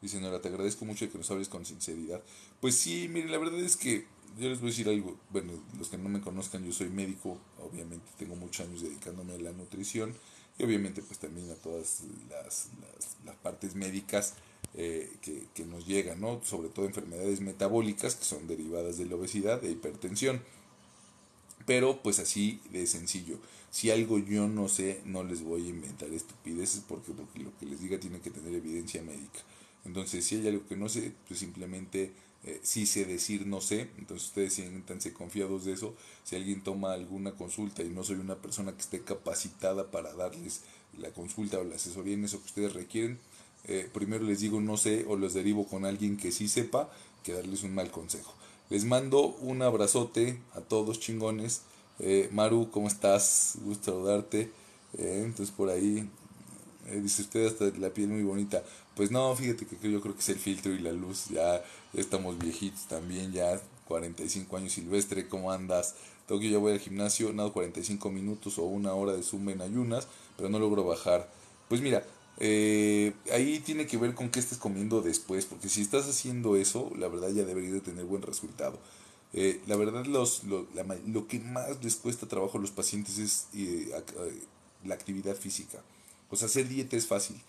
Dice Nora, te agradezco mucho que nos hables con sinceridad. Pues sí, mire, la verdad es que yo les voy a decir algo, bueno, los que no me conozcan, yo soy médico, obviamente tengo muchos años dedicándome a la nutrición y obviamente pues también a todas las, partes médicas eh, que, nos llegan, ¿no? Sobre todo enfermedades metabólicas que son derivadas de la obesidad de hipertensión. Pero pues así de sencillo. Si algo yo no sé, no les voy a inventar estupideces porque lo que les diga tiene que tener evidencia médica. Entonces, si hay algo que no sé, pues simplemente eh, si sé decir no sé, entonces ustedes siéntanse confiados de eso. Si alguien toma alguna consulta y no soy una persona que esté capacitada para darles la consulta o la asesoría en eso que ustedes requieren, eh, primero les digo no sé o los derivo con alguien que sí sepa que darles un mal consejo. Les mando un abrazote a todos chingones. Eh, Maru, ¿cómo estás? Gusto saludarte. entonces por ahí dice usted hasta la piel muy bonita. Pues no, fíjate que yo creo que es el filtro y la luz. Ya estamos viejitos también, ya 45 años silvestre, ¿cómo andas? Tengo que yo voy al gimnasio, nado 45 minutos o una hora de zumba en ayunas, pero no logro bajar. Pues mira, eh, ahí tiene que ver con qué estés comiendo después, porque si estás haciendo eso, la verdad ya debería de tener buen resultado. Eh, la verdad, lo, que más les cuesta trabajo a los pacientes es eh, la actividad física. pues hacer dieta es fácil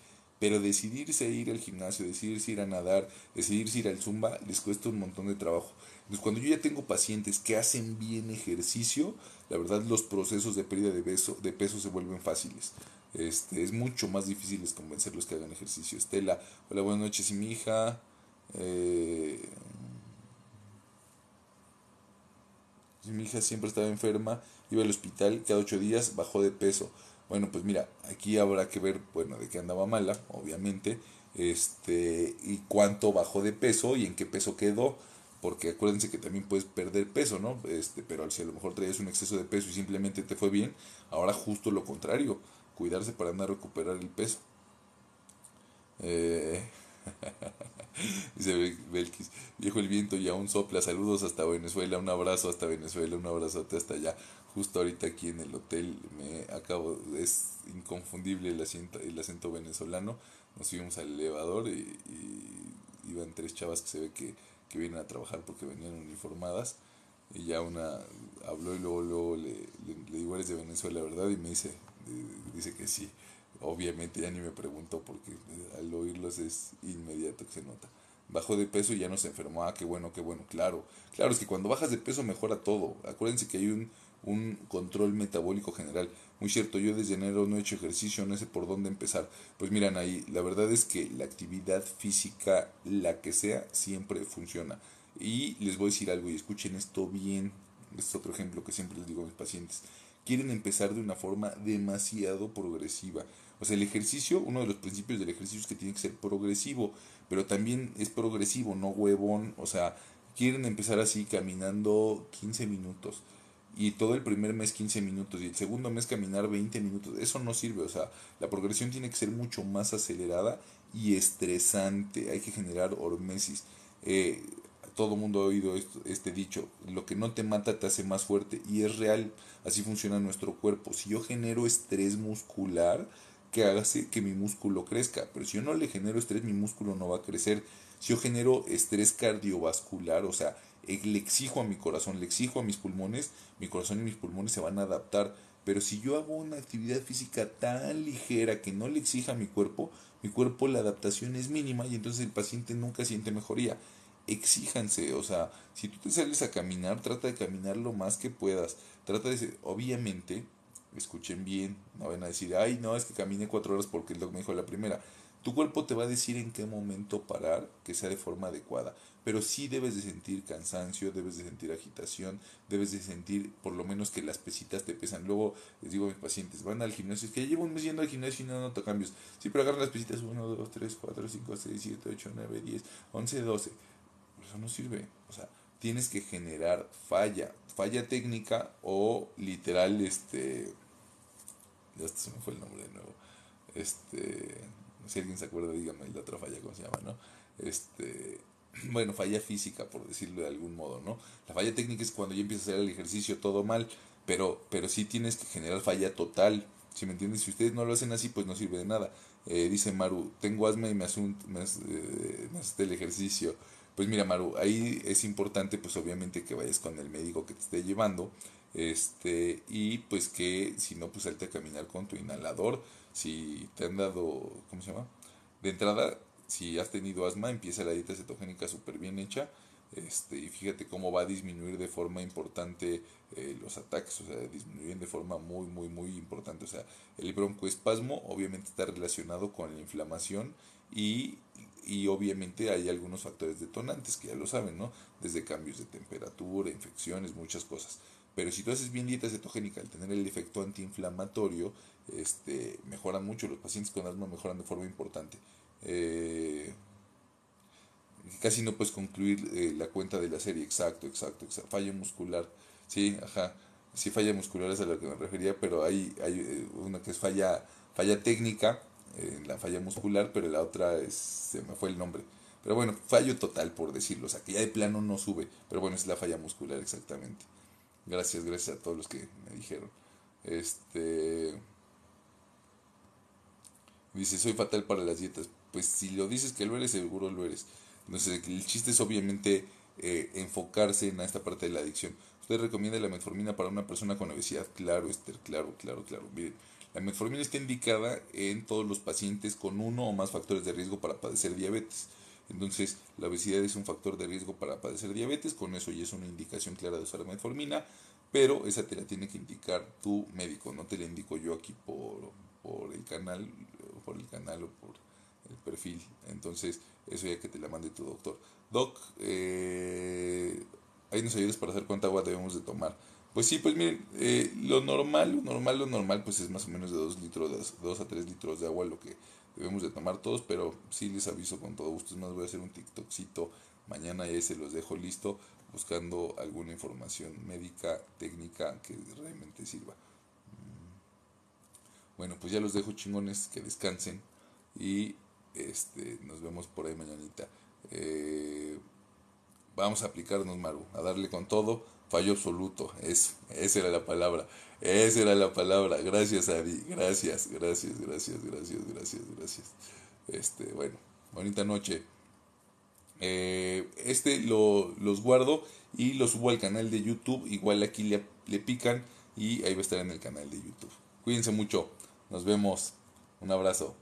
pero decidirse ir al gimnasio, decidirse ir a nadar, decidirse ir al zumba, les cuesta un montón de trabajo. Entonces, cuando yo ya tengo pacientes que hacen bien ejercicio, la verdad los procesos de pérdida de peso, de peso se vuelven fáciles. Este, es mucho más difícil convencerlos que hagan ejercicio. Estela, hola, buenas noches, y mi hija. Eh, mi hija siempre estaba enferma, iba al hospital cada ocho días, bajó de peso. Bueno, pues mira, aquí habrá que ver, bueno, de qué andaba mala, obviamente, este, y cuánto bajó de peso y en qué peso quedó, porque acuérdense que también puedes perder peso, ¿no? Este, pero si a lo mejor traías un exceso de peso y simplemente te fue bien, ahora justo lo contrario, cuidarse para andar a recuperar el peso. Eh, dice Belkis, viejo el viento y aún sopla, saludos hasta Venezuela, un abrazo hasta Venezuela, un abrazote hasta allá justo ahorita aquí en el hotel me acabo es inconfundible el acento, el acento venezolano nos fuimos al elevador y, iban tres chavas que se ve que, que vienen a trabajar porque venían uniformadas y ya una habló y luego, le, digo eres de Venezuela verdad y me dice dice que sí obviamente ya ni me preguntó porque al oírlos es inmediato que se nota bajó de peso y ya no se enfermó ah qué bueno qué bueno claro claro es que cuando bajas de peso mejora todo acuérdense que hay un un control metabólico general. Muy cierto, yo desde enero no he hecho ejercicio, no sé por dónde empezar. Pues miran ahí, la verdad es que la actividad física, la que sea, siempre funciona. Y les voy a decir algo y escuchen esto bien. Este es otro ejemplo que siempre les digo a mis pacientes. Quieren empezar de una forma demasiado progresiva. O sea, el ejercicio, uno de los principios del ejercicio es que tiene que ser progresivo, pero también es progresivo, no huevón. O sea, quieren empezar así caminando 15 minutos y todo el primer mes 15 minutos y el segundo mes caminar 20 minutos. Eso no sirve, o sea, la progresión tiene que ser mucho más acelerada y estresante. Hay que generar hormesis. Eh, todo mundo ha oído este dicho, lo que no te mata te hace más fuerte y es real, así funciona nuestro cuerpo. Si yo genero estrés muscular, que haga que mi músculo crezca, pero si yo no le genero estrés, mi músculo no va a crecer. Si yo genero estrés cardiovascular, o sea, eh, le exijo a mi corazón, le exijo a mis pulmones, mi corazón y mis pulmones se van a adaptar. Pero si yo hago una actividad física tan ligera que no le exija a mi cuerpo, mi cuerpo la adaptación es mínima y entonces el paciente nunca siente mejoría. Exíjanse, o sea, si tú te sales a caminar, trata de caminar lo más que puedas. Trata de, obviamente, escuchen bien, no van a decir, ay, no, es que caminé cuatro horas porque el que me dijo la primera. Tu cuerpo te va a decir en qué momento parar, que sea de forma adecuada pero sí debes de sentir cansancio, debes de sentir agitación, debes de sentir por lo menos que las pesitas te pesan. Luego les digo a mis pacientes, van al gimnasio, es que llevo un mes yendo al gimnasio y no noto cambios. Sí, pero agarran las pesitas 1, 2, 3, 4, 5, 6, 7, 8, 9, 10, 11, 12. Eso no sirve. O sea, tienes que generar falla, falla técnica o literal, este... Ya se me fue el nombre de nuevo. Este... no sé Si alguien se acuerda, dígame la otra falla, ¿cómo se llama, no? Este bueno, falla física, por decirlo de algún modo, ¿no? La falla técnica es cuando ya empiezas a hacer el ejercicio todo mal, pero, pero sí tienes que generar falla total. Si me entiendes, si ustedes no lo hacen así, pues no sirve de nada. Eh, dice Maru, tengo asma y eh, me hace, el ejercicio. Pues mira, Maru, ahí es importante, pues obviamente que vayas con el médico que te esté llevando. Este, y pues que si no, pues salte a caminar con tu inhalador. Si te han dado, ¿cómo se llama? De entrada, si has tenido asma, empieza la dieta cetogénica súper bien hecha. Este, y fíjate cómo va a disminuir de forma importante eh, los ataques, o sea, disminuyen de forma muy, muy, muy importante. O sea, el broncoespasmo obviamente está relacionado con la inflamación y, obviamente hay algunos factores detonantes que ya lo saben, ¿no? Desde cambios de temperatura, infecciones, muchas cosas. Pero si tú haces bien dieta cetogénica, al tener el efecto antiinflamatorio, este, mejoran mucho, los pacientes con asma mejoran de forma importante eh, casi no puedes concluir eh, la cuenta de la serie. Exacto, exacto, exacto. Falla muscular. Sí, ajá. Sí, falla muscular es a lo que me refería, pero hay, hay eh, una que es falla, falla técnica, eh, la falla muscular, pero la otra se me fue el nombre. Pero bueno, fallo total por decirlo, o sea, que ya de plano no sube, pero bueno, es la falla muscular exactamente. Gracias, gracias a todos los que me dijeron. Este... Dice, soy fatal para las dietas pues si lo dices que lo eres, seguro lo eres. Entonces, el chiste es obviamente eh, enfocarse en esta parte de la adicción. ¿Usted recomienda la metformina para una persona con obesidad? Claro, Esther, claro, claro, claro. Miren, la metformina está indicada en todos los pacientes con uno o más factores de riesgo para padecer diabetes. Entonces, la obesidad es un factor de riesgo para padecer diabetes, con eso ya es una indicación clara de usar metformina, pero esa te la tiene que indicar tu médico, no te la indico yo aquí por, por el canal, por el canal o por el perfil. Entonces, eso ya que te la mande tu doctor. Doc, eh, ahí nos ayudas para saber cuánta agua debemos de tomar. Pues sí, pues miren, eh, lo normal, lo normal, lo normal, pues es más o menos de 2 litros, 2 a 3 litros de agua lo que debemos de tomar todos, pero sí les aviso con todo gusto, es más, voy a hacer un TikTokcito mañana ya se los dejo listo buscando alguna información médica, técnica que realmente sirva. Mm. Bueno, pues ya los dejo chingones, que descansen y este, nos vemos por ahí mañanita. Eh, vamos a aplicarnos, Maru, a darle con todo. Fallo absoluto, es, esa era la palabra, esa era la palabra. Gracias, Ari, gracias, gracias, gracias, gracias, gracias, gracias. Este, bueno, bonita noche. Eh, este lo, los guardo y lo subo al canal de YouTube. Igual aquí le pican y ahí va a estar en el canal de YouTube. Cuídense mucho, nos vemos, un abrazo.